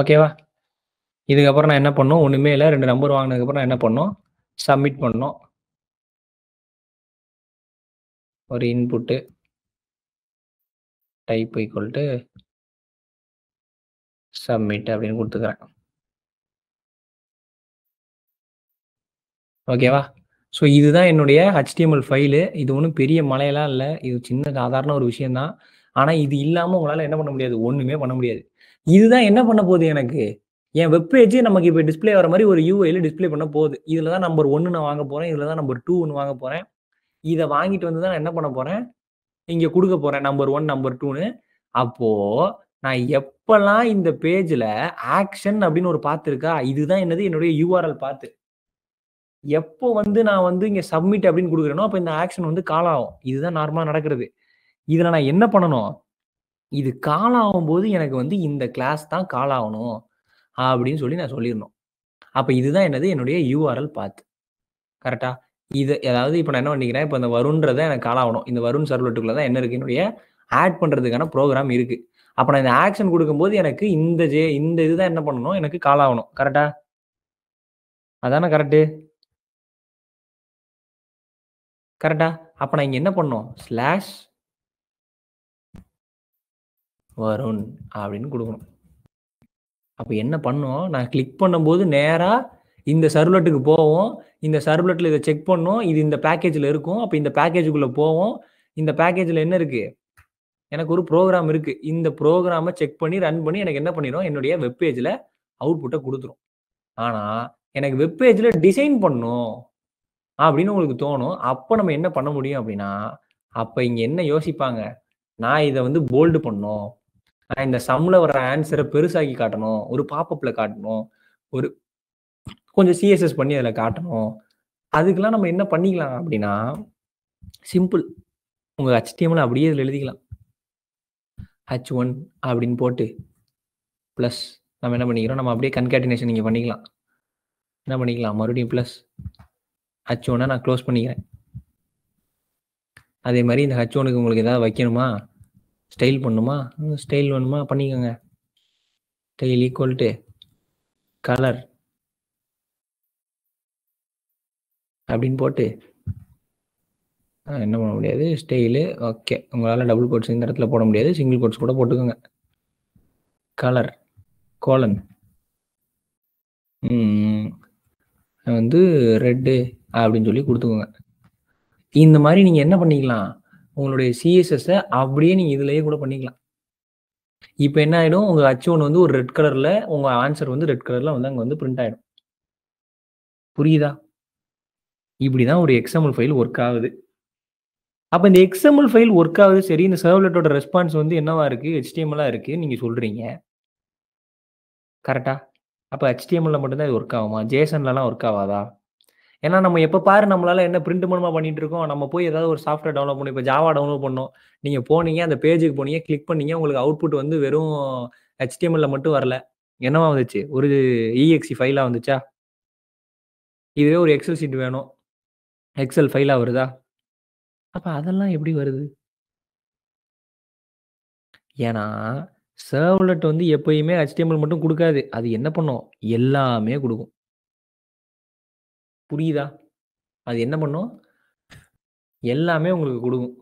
ஓகேவா இதுக்கப்புறம் நான் என்ன பண்ணோம் ஒன்றுமே இல்லை ரெண்டு நம்பர் வாங்கினதுக்கப்புறம் நான் என்ன பண்ணோம் சப்மிட் பண்ணோம் ஒரு இன்புட்டு டைப் ஈக்குவல் சப்மிட் அப்படின்னு கொடுத்துக்கிறேன் ஓகேவா ஸோ இதுதான் என்னுடைய ஹெச்டிஎம்எல் ஃபைலு இது ஒன்றும் பெரிய மலையெல்லாம் இல்லை இது சின்ன சாதாரண ஒரு விஷயந்தான் ஆனால் இது இல்லாமல் உங்களால் என்ன பண்ண முடியாது ஒன்றுமே பண்ண முடியாது இதுதான் என்ன பண்ண போகுது எனக்கு என் வெப்பேஜ் நமக்கு இப்போ டிஸ்பிளே வர மாதிரி ஒரு யூஐல டிஸ்பிளே பண்ண போகுது இதில் தான் நம்பர் ஒன்று நான் வாங்க போகிறேன் இதில் தான் நம்பர் டூ ஒன்று வாங்க போகிறேன் இதை வாங்கிட்டு வந்து தான் நான் என்ன பண்ண போகிறேன் இங்கே கொடுக்க போகிறேன் நம்பர் ஒன் நம்பர் டூன்னு அப்போது நான் எப்போல்லாம் இந்த பேஜில் ஆக்ஷன் அப்படின்னு ஒரு பார்த்துருக்கா இதுதான் என்னது என்னுடைய யூஆர்எல் பார்த்து எப்போ வந்து நான் வந்து இங்கே சப்மிட் அப்படின்னு கொடுக்குறேனோ அப்போ இந்த ஆக்ஷன் வந்து கால் ஆகும் இதுதான் நார்மலாக நடக்கிறது இதில் நான் என்ன பண்ணணும் இது கால் ஆகும்போது எனக்கு வந்து இந்த கிளாஸ் தான் கால் ஆகணும் அப்படின்னு சொல்லி நான் சொல்லிடணும் அப்போ இதுதான் என்னது என்னுடைய யூஆர்எல் பாத் கரெக்டா இது அதாவது இப்போ நான் என்ன பண்ணிக்கிறேன் இப்போ இந்த வருன்றதை எனக்கு கால் ஆகணும் இந்த வருண் சர்வலெட்டுக்குள்ள தான் என்ன இருக்குது என்னுடைய ஆட் பண்ணுறதுக்கான ப்ரோக்ராம் இருக்குது அப்போ நான் இந்த ஆக்ஷன் கொடுக்கும்போது எனக்கு இந்த ஜே இந்த இதுதான் என்ன பண்ணணும் எனக்கு கால் ஆகணும் கரெக்டா அதானே கரெக்டு கரெக்டா அப்போ நான் இங்கே என்ன பண்ணுவோம் ஸ்லாஷ் வருண் அப்படின்னு கொடுக்கணும் அப்போ என்ன பண்ணுவோம் நான் கிளிக் பண்ணும்போது நேராக இந்த சர்வ்லெட்டுக்கு போவோம் இந்த சர்வ்லெட்டில் இதை செக் பண்ணும் இது இந்த பேக்கேஜில் இருக்கும் அப்போ இந்த பேக்கேஜுக்குள்ளே போவோம் இந்த பேக்கேஜில் என்ன இருக்குது எனக்கு ஒரு ப்ரோக்ராம் இருக்குது இந்த ப்ரோக்ராமை செக் பண்ணி ரன் பண்ணி எனக்கு என்ன பண்ணிடும் என்னுடைய வெப்பேஜில் அவுட்புட்டை கொடுத்துரும் ஆனால் எனக்கு வெப்பேஜில் டிசைன் பண்ணும் அப்படின்னு உங்களுக்கு தோணும் அப்போ நம்ம என்ன பண்ண முடியும் அப்படின்னா அப்போ இங்கே என்ன யோசிப்பாங்க நான் இதை வந்து போல்டு பண்ணணும் நான் இந்த சம்ல வர ஆன்சரை பெருசாக்கி காட்டணும் ஒரு பாப்பில் காட்டணும் ஒரு கொஞ்சம் சிஎஸ்எஸ் பண்ணி அதில் காட்டணும் அதுக்கெல்லாம் நம்ம என்ன பண்ணிக்கலாம் அப்படின்னா சிம்பிள் உங்கள் ஹெச்டிஎம்ல அப்படியே இதில் எழுதிக்கலாம் ஹச் ஒன் அப்படின்னு போட்டு ப்ளஸ் நம்ம என்ன பண்ணிக்கிறோம் நம்ம அப்படியே கன்கேட்டினேஷன் நீங்கள் பண்ணிக்கலாம் என்ன பண்ணிக்கலாம் மறுபடியும் ப்ளஸ் ஹச் ஒனை நான் க்ளோஸ் பண்ணிக்கிறேன் அதே மாதிரி இந்த ஹச் ஒனுக்கு உங்களுக்கு ஏதாவது வைக்கணுமா ஸ்டைல் பண்ணுமா ஸ்டைல் வேணுமா பண்ணிக்கோங்க ஸ்டைல் ஈக்குவல் டு கலர் அப்படின்னு போட்டு என்ன பண்ண முடியாது ஸ்டைலு ஓகே உங்களால் டபுள் கோட்ஸ் இந்த இடத்துல போட முடியாது சிங்கிள் கோட்ஸ் கூட போட்டுக்கோங்க கலர் கோலன் வந்து ரெட்டு அப்படின்னு சொல்லி கொடுத்துக்கோங்க இந்த மாதிரி நீங்கள் என்ன பண்ணிக்கலாம் உங்களுடைய சிஎஸ்எஸ்ஸை அப்படியே நீங்கள் இதுலேயே கூட பண்ணிக்கலாம் இப்போ என்ன ஆகிடும் உங்கள் அச்சு ஒன்று வந்து ஒரு ரெட் கலரில் உங்கள் ஆன்சர் வந்து ரெட் கலரில் வந்து அங்கே வந்து பிரிண்ட் ஆகிடும் புரியுதா இப்படி தான் ஒரு எக்ஸாம்பிள் ஃபைல் ஒர்க் ஆகுது அப்போ இந்த எக்ஸாம்பிள் ஃபைல் ஒர்க் ஆகுது சரி இந்த சர்வ்லெட்டோட ரெஸ்பான்ஸ் வந்து என்னவா இருக்குது ஹெச்டிஎம்எல்லாக இருக்குது நீங்கள் சொல்கிறீங்க கரெக்டாக அப்போ ஹெச்டிஎம்எல்ல மட்டும்தான் இது ஒர்க் ஆகுமா ஜேசன்லலாம் ஒர்க் ஆகாதா ஏன்னா நம்ம எப்போ பாரு நம்மளால என்ன பிரிண்ட் மூலமாக பண்ணிட்டு இருக்கோம் நம்ம போய் ஏதாவது ஒரு சாஃப்ட்வேர் டவுன்லோட் பண்ணி இப்போ ஜாவா டவுன்லோட் பண்ணோம் நீங்கள் போனீங்க அந்த பேஜுக்கு போனீங்க கிளிக் பண்ணீங்க உங்களுக்கு அவுட்புட் வந்து வெறும் ஹெச்டிஎம்எல்ல மட்டும் வரல என்னவா வந்துச்சு ஒரு இஎக்சி ஃபைலாக வந்துச்சா இதுவே ஒரு எக்ஸல் சீட் வேணும் எக்ஸல் ஃபைலாக வருதா அப்போ அதெல்லாம் எப்படி வருது ஏன்னா சர்வ்லெட் வந்து எப்பயுமே ஹெச்டிஎம்எல் மட்டும் கொடுக்காது அது என்ன பண்ணும் எல்லாமே கொடுக்கும் புரியுதா அது என்ன பண்ணும் எல்லாமே உங்களுக்கு கொடுக்கும்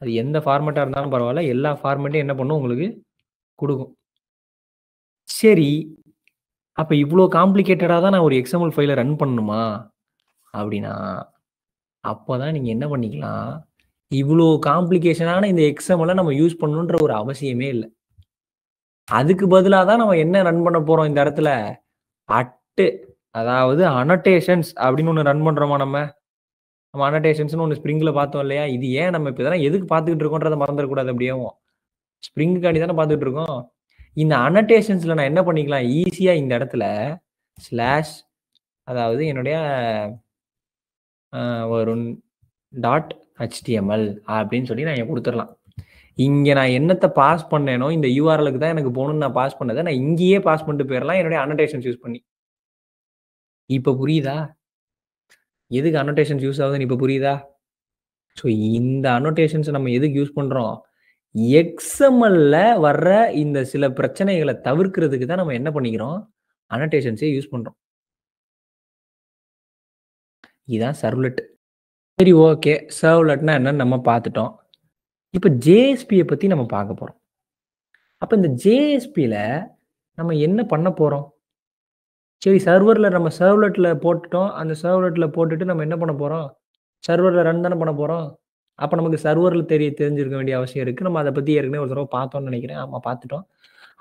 அது எந்த ஃபார்மேட்டாக இருந்தாலும் பரவாயில்ல எல்லா ஃபார்மேட்டையும் என்ன பண்ணும் உங்களுக்கு கொடுக்கும் சரி அப்போ இவ்வளோ காம்ப்ளிகேட்டடாக தான் நான் ஒரு எக்ஸாம்பிள் ஃபைலை ரன் பண்ணணுமா அப்படின்னா அப்போ தான் நீங்கள் என்ன பண்ணிக்கலாம் இவ்வளோ காம்ப்ளிகேஷனான இந்த எக்ஸாம்பிளை நம்ம யூஸ் பண்ணணுன்ற ஒரு அவசியமே இல்லை அதுக்கு பதிலாக தான் நம்ம என்ன ரன் பண்ண போகிறோம் இந்த இடத்துல அட்டு அதாவது அனடேஷன்ஸ் அப்படின்னு ஒன்று ரன் பண்ணுறோமா நம்ம நம்ம அனடேஷன்ஸ்னு ஒன்று ஸ்ப்ரிங்கில் பார்த்தோம் இல்லையா இது ஏன் நம்ம இப்போ இதெல்லாம் எதுக்கு பார்த்துக்கிட்டு இருக்கோன்றதை மறந்துடக்கூடாது அப்படியேவும் ஸ்ப்ரிங்குக்காண்டி தானே பார்த்துட்டு இருக்கோம் இந்த அனடேஷன்ஸில் நான் என்ன பண்ணிக்கலாம் ஈஸியாக இந்த இடத்துல ஸ்லாஷ் அதாவது என்னுடைய ஒரு டாட் ஹெச்டிஎம்எல் அப்படின்னு சொல்லி நான் கொடுத்துடலாம் இங்கே நான் என்னத்தை பாஸ் பண்ணேனோ இந்த யூஆர்எலுக்கு தான் எனக்கு போகணும்னு நான் பாஸ் பண்ணதை நான் இங்கேயே பாஸ் பண்ணிட்டு போயிடலாம் என்னுடைய அனடேஷன்ஸ் யூஸ் பண்ணி இப்போ புரியுதா எதுக்கு அனோட்டேஷன்ஸ் யூஸ் ஆகுதுன்னு இப்போ புரியுதா ஸோ இந்த அனோட்டேஷன்ஸை நம்ம எதுக்கு யூஸ் பண்ணுறோம் எக்ஸமல்ல வர்ற இந்த சில பிரச்சனைகளை தவிர்க்கிறதுக்கு தான் நம்ம என்ன பண்ணிக்கிறோம் அனோட்டேஷன்ஸே யூஸ் பண்ணுறோம் இதுதான் சர்வ்லெட் சரி ஓகே சர்வ்லெட்னா என்னன்னு நம்ம பார்த்துட்டோம் இப்போ ஜேஎஸ்பியை பற்றி நம்ம பார்க்க போகிறோம் அப்போ இந்த ஜேஎஸ்பியில் நம்ம என்ன பண்ண போகிறோம் சரி சர்வரில் நம்ம சர்வ்லெட்டில் போட்டுட்டோம் அந்த சர்வ்லெட்டில் போட்டுட்டு நம்ம என்ன பண்ண போகிறோம் சர்வரில் ரன் தானே பண்ண போகிறோம் அப்போ நமக்கு சர்வரில் தெரிய தெரிஞ்சிருக்க வேண்டிய அவசியம் இருக்குது நம்ம அதை பற்றி ஏற்கனவே ஒரு தடவை பார்த்தோம்னு நினைக்கிறேன் ஆமாம் பார்த்துட்டோம்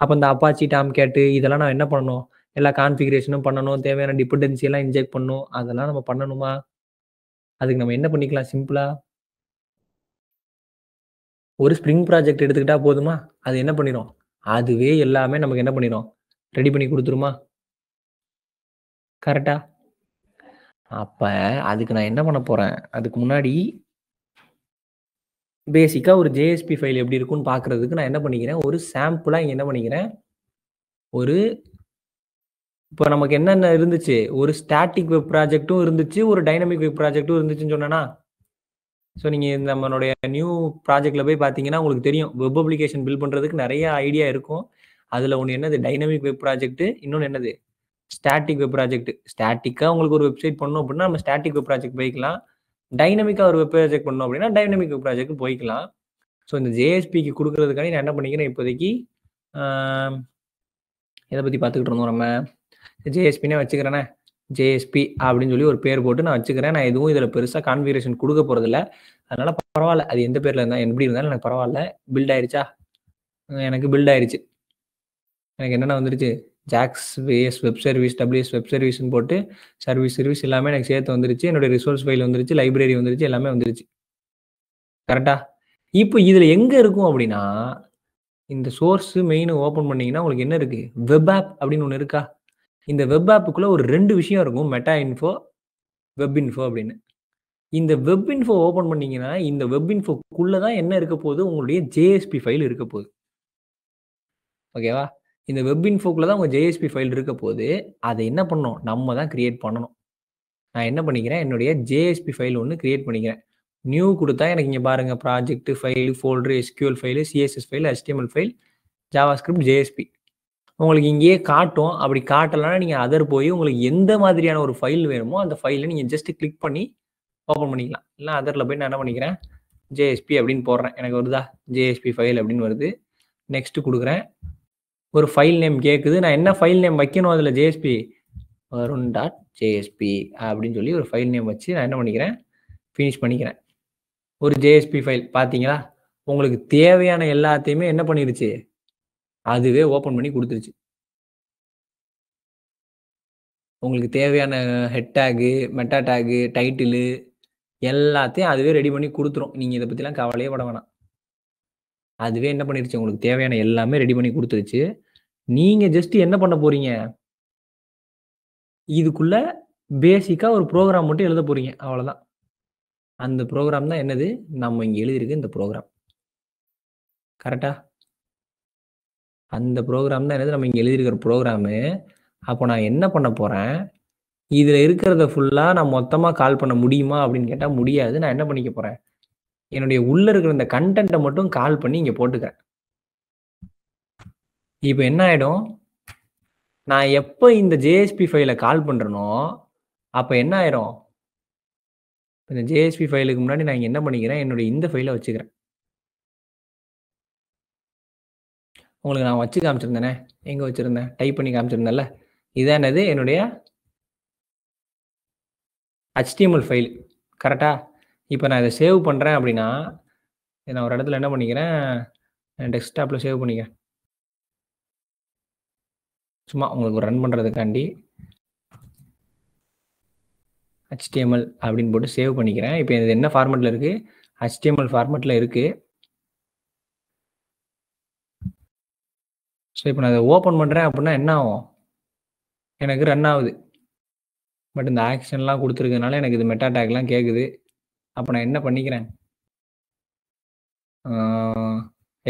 அப்போ இந்த அப்பாச்சி டாம் கேட்டு இதெல்லாம் நான் என்ன பண்ணணும் எல்லா கான்ஃபிகரேஷனும் பண்ணணும் தேவையான டிபெண்டன்சி எல்லாம் இன்ஜெக்ட் பண்ணணும் அதெல்லாம் நம்ம பண்ணணுமா அதுக்கு நம்ம என்ன பண்ணிக்கலாம் சிம்பிளாக ஒரு ஸ்ப்ரிங் ப்ராஜெக்ட் எடுத்துக்கிட்டா போதுமா அது என்ன பண்ணிடும் அதுவே எல்லாமே நமக்கு என்ன பண்ணிடும் ரெடி பண்ணி கொடுத்துருமா கரெக்டா? அப்ப அதுக்கு நான் என்ன பண்ண போறேன்? அதுக்கு முன்னாடி பேசிக்கா ஒரு ஜேஎஸ்பி ஃபைல் எப்படி இருக்கும்னு பார்க்குறதுக்கு நான் என்ன பண்ணிக்கிறேன், ஒரு சாம்பிளா இங்க என்ன பண்ணிக்கிறேன், ஒரு இப்போ நமக்கு என்னென்ன இருந்துச்சு? ஒரு ஸ்டாட்டிக் வெப் ப்ராஜெக்ட்டும் இருந்துச்சு, ஒரு டைனமிக் வெப் ப்ராஜெக்ட்டும் இருந்துச்சுன்னு சொன்னேனா? ஸோ நீங்க நம்மளுடைய நியூ ப்ராஜெக்ட்ல போய் பார்த்தீங்கன்னா, உங்களுக்கு தெரியும். வெப் அப்ளிகேஷன் பில் பண்றதுக்கு நிறைய ஐடியா இருக்கும். அதுல ஒண்ணு என்னது டைனமிக் வெப் ப்ராஜெக்ட், இன்னொன்னு என்னது? ஸ்டாட்டிக் வெப் ப்ராஜெக்ட் ஸ்டாட்டிக்காக உங்களுக்கு ஒரு வெப்சைட் பண்ணோம் அப்படின்னா நம்ம ஸ்டாட்டிக் வெப் ப்ராஜெக்ட் போய்க்கலாம் டைனமிக்காக ஒரு வெப் ப்ராஜெக்ட் பண்ணோம் அப்படின்னா டைனமிக் வெப் ப்ராஜெக்ட் போய்க்கலாம் ஸோ இந்த ஜேஎஸ்பிக்கு கொடுக்கறதுக்காண்டி நான் என்ன பண்ணிக்கிறேன் இப்போதைக்கு இதை பற்றி பார்த்துக்கிட்டு இருந்தோம் நம்ம ஜேஎஸ்பின்னே வச்சுக்கிறேனே ஜேஎஸ்பி அப்படின்னு சொல்லி ஒரு பேர் போட்டு நான் வச்சுக்கிறேன் நான் எதுவும் இதில் பெருசாக கான்ஃபிகரேஷன் கொடுக்க போகிறதில்ல அதனால் பரவாயில்ல அது எந்த பேரில் இருந்தால் எப்படி இருந்தாலும் எனக்கு பரவாயில்ல பில்ட் ஆயிடுச்சா எனக்கு பில்ட் ஆயிடுச்சு எனக்கு என்னென்ன வந்துருச்சு ஜாக்ஸ் வேஸ் வெப் சர்வீஸ் டபிள்யூஎஸ் வெப் சர்வீஸ்னு போட்டு சர்வீஸ் சர்வீஸ் எல்லாமே எனக்கு சேர்த்து வந்துருச்சு என்னுடைய ரிசோர்ஸ் ஃபைல் வந்துருச்சு லைப்ரரி வந்துருச்சு எல்லாமே வந்துருச்சு கரெக்டா இப்போ இதில் எங்கே இருக்கும் அப்படின்னா இந்த சோர்ஸு மெயின் ஓப்பன் பண்ணிங்கன்னா உங்களுக்கு என்ன இருக்குது வெப் ஆப் அப்படின்னு ஒன்று இருக்கா இந்த வெப் ஆப்புக்குள்ளே ஒரு ரெண்டு விஷயம் இருக்கும் மெட்டா இன்ஃபோ வெப் இன்ஃபோ அப்படின்னு இந்த வெப் இன்ஃபோ ஓப்பன் பண்ணிங்கன்னா இந்த வெப் இன்ஃபோக்குள்ளே தான் என்ன இருக்க போகுது உங்களுடைய ஜேஎஸ்பி ஃபைல் இருக்க போகுது ஓகேவா இந்த வெப் இன்ஃபோக்கில் தான் உங்கள் ஜேஎஸ்பி ஃபைல் இருக்க போது அதை என்ன பண்ணணும் நம்ம தான் க்ரியேட் பண்ணணும் நான் என்ன பண்ணிக்கிறேன் என்னுடைய ஜேஎஸ்பி ஃபைல் ஒன்று க்ரியேட் பண்ணிக்கிறேன் நியூ கொடுத்தா எனக்கு இங்கே பாருங்கள் project file folder SQL file CSS file HTML file JavaScript JSP உங்களுக்கு இங்கேயே காட்டும் அப்படி காட்டலைன்னா நீங்கள் அதர் போய் உங்களுக்கு எந்த மாதிரியான ஒரு ஃபைல் வேணுமோ அந்த ஃபைலில் நீங்கள் ஜஸ்ட் கிளிக் பண்ணி ஓப்பன் பண்ணிக்கலாம் இல்லை அதரில் போய் நான் என்ன பண்ணிக்கிறேன் ஜேஎஸ்பி அப்படின்னு போடுறேன் எனக்கு வருதா ஜேஎஸ்பி ஃபைல் அப்படின்னு வருது நெக்ஸ்ட்டு கொடுக்குறேன் ஒரு ஃபைல் நேம் கேட்குது நான் என்ன ஃபைல் நேம் வைக்கணும் அதில் ஜேஎஸ்பி வருண் டாட் ஜேஎஸ்பி அப்படின்னு சொல்லி ஒரு ஃபைல் நேம் வச்சு நான் என்ன பண்ணிக்கிறேன் ஃபினிஷ் பண்ணிக்கிறேன் ஒரு ஜேஎஸ்பி ஃபைல் பார்த்தீங்களா உங்களுக்கு தேவையான எல்லாத்தையுமே என்ன பண்ணிடுச்சு அதுவே ஓப்பன் பண்ணி கொடுத்துருச்சு உங்களுக்கு தேவையான head tag meta tag title எல்லாத்தையும் அதுவே ரெடி பண்ணி கொடுத்துரும் நீங்கள் இதை பற்றிலாம் கவலையே பட வேணாம் அதுவே என்ன பண்ணிருச்சு உங்களுக்கு தேவையான எல்லாமே ரெடி பண்ணி கொடுத்துருச்சு நீங்க ஜஸ்ட் என்ன பண்ண போறீங்க இதுக்குள்ள பேசிக்கா ஒரு ப்ரோக்ராம் மட்டும் எழுத போறீங்க அவ்வளவுதான் அந்த ப்ரோக்ராம் தான் என்னது நம்ம இங்க எழுதியிருக்கு இந்த ப்ரோக்ராம் கரெக்டா அந்த ப்ரோக்ராம் தான் என்னது நம்ம இங்க எழுதியிருக்கிற ப்ரோக்ராமு அப்போ நான் என்ன பண்ண போறேன் இதில் இருக்கிறத ஃபுல்லாக நான் மொத்தமாக கால் பண்ண முடியுமா அப்படின்னு கேட்டால் முடியாது நான் என்ன பண்ணிக்க போகிறேன் என்னுடைய உள்ள இருக்கிற இந்த கண்டென்ட்டை மட்டும் கால் பண்ணி இங்கே போட்டுக்கிறேன் இப்போ என்ன ஆகிடும் நான் எப்போ இந்த ஜேஎஸ்பி ஃபைலை கால் பண்ணுறனோ அப்போ என்ன ஆயிரும் இந்த ஜேஎஸ்பி ஃபைலுக்கு முன்னாடி நான் இங்கே என்ன பண்ணிக்கிறேன் என்னுடைய இந்த ஃபைலை வச்சுக்கிறேன் உங்களுக்கு நான் வச்சு காமிச்சிருந்தேனே எங்கே வச்சுருந்தேன் டைப் பண்ணி காமிச்சிருந்தேன்ல இதான் என்னது என்னுடைய ஹச்டிஎம்எல் ஃபைல் கரெக்டாக இப்போ நான் இதை சேவ் பண்ணுறேன் அப்படின்னா நான் ஒரு இடத்துல என்ன பண்ணிக்கிறேன் டெஸ்க்டாப்பில் சேவ் பண்ணிக்கிறேன் சும்மா உங்களுக்கு ரன் பண்ணுறதுக்காண்டி ஹெச்டிஎம்எல் அப்படின்னு போட்டு சேவ் பண்ணிக்கிறேன் இப்போ இது என்ன ஃபார்மெட்டில் இருக்குது ஹெச்டிஎம்எல் ஃபார்மெட்டில் இருக்குது ஸோ இப்போ நான் அதை ஓப்பன் பண்ணுறேன் அப்படின்னா என்ன ஆகும் எனக்கு ரன் ஆகுது பட் இந்த ஆக்ஷன்லாம் கொடுத்துருக்கனால எனக்கு இது மெட்டா டேக்லாம் கேட்குது அப்போ நான் என்ன பண்ணிக்கிறேன்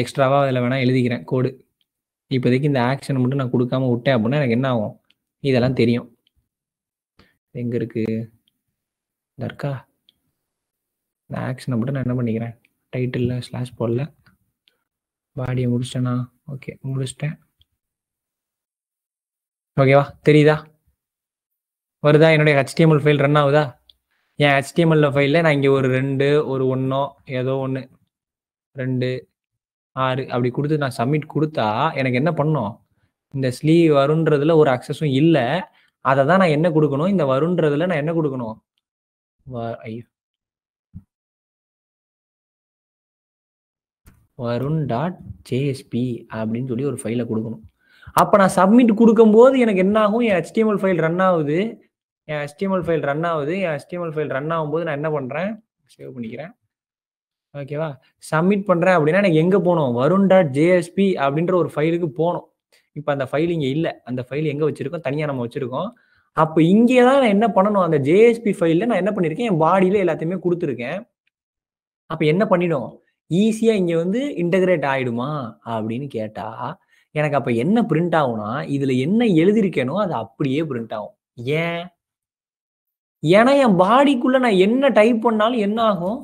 எக்ஸ்ட்ராவாக அதில் வேணால் எழுதிக்கிறேன் கோடு இப்போதைக்கு இந்த ஆக்ஷனை மட்டும் நான் கொடுக்காம விட்டேன் அப்படின்னா எனக்கு என்ன ஆகும் இதெல்லாம் தெரியும் எங்கே இருக்குது தர்கா இந்த ஆக்ஷனை மட்டும் நான் என்ன பண்ணிக்கிறேன் டைட்டிலில் ஸ்லாஷ் போடல பாடியை முடிச்சிட்டேனா ஓகே முடிச்சிட்டேன் ஓகேவா தெரியுதா வருதா என்னுடைய ஹெச்டிஎம்எல் ஃபைல் ரன் ஆகுதா என் ஹெச்டிஎம்எல் ஃபைலில் நான் இங்கே ஒரு ரெண்டு ஒரு ஒன்றோ ஏதோ ஒன்று ரெண்டு ஆறு அப்படி கொடுத்து நான் சப்மிட் கொடுத்தா எனக்கு என்ன பண்ணும் இந்த ஸ்லீவ் வருன்றதுல ஒரு அக்சஸும் இல்லை அதை தான் நான் என்ன கொடுக்கணும் இந்த வருன்றதுல நான் என்ன கொடுக்கணும் ஐயோ வருண் டாட் ஜேஎஸ்பி அப்படின்னு சொல்லி ஒரு ஃபைலை கொடுக்கணும் அப்போ நான் சப்மிட் கொடுக்கும்போது எனக்கு என்ன ஆகும் என் ஹெச்டிஎம்எல் ஃபைல் ரன் ஆகுது என் ஹெச்டிஎம்எல் ஃபைல் ரன் ஆகுது என் ஹெச்டிஎம்எல் ஃபைல் ரன் ஆகும்போது நான் என்ன பண்ணுறேன் சேவ் பண்ணிக்கிறேன் ஓகேவா சப்மிட் பண்ணுறேன் அப்படின்னா எனக்கு எங்கே போகணும் வருண் டாட் ஜேஎஸ்பி அப்படின்ற ஒரு ஃபைலுக்கு போகணும் இப்போ அந்த ஃபைல் இங்கே இல்லை அந்த ஃபைல் எங்கே வச்சுருக்கோம் தனியாக நம்ம வச்சுருக்கோம் அப்போ இங்கே தான் நான் என்ன பண்ணணும் அந்த ஜேஎஸ்பி ஃபைலில் நான் என்ன பண்ணியிருக்கேன் என் பாடியில் எல்லாத்தையுமே கொடுத்துருக்கேன் அப்போ என்ன பண்ணிடும் ஈஸியாக இங்கே வந்து இன்டகிரேட் ஆகிடுமா அப்படின்னு கேட்டால் எனக்கு அப்போ என்ன பிரிண்ட் ஆகும்னா இதில் என்ன எழுதியிருக்கேனோ அது அப்படியே பிரிண்ட் ஆகும் ஏன் ஏன்னா என் பாடிக்குள்ளே நான் என்ன டைப் பண்ணாலும் என்ன ஆகும்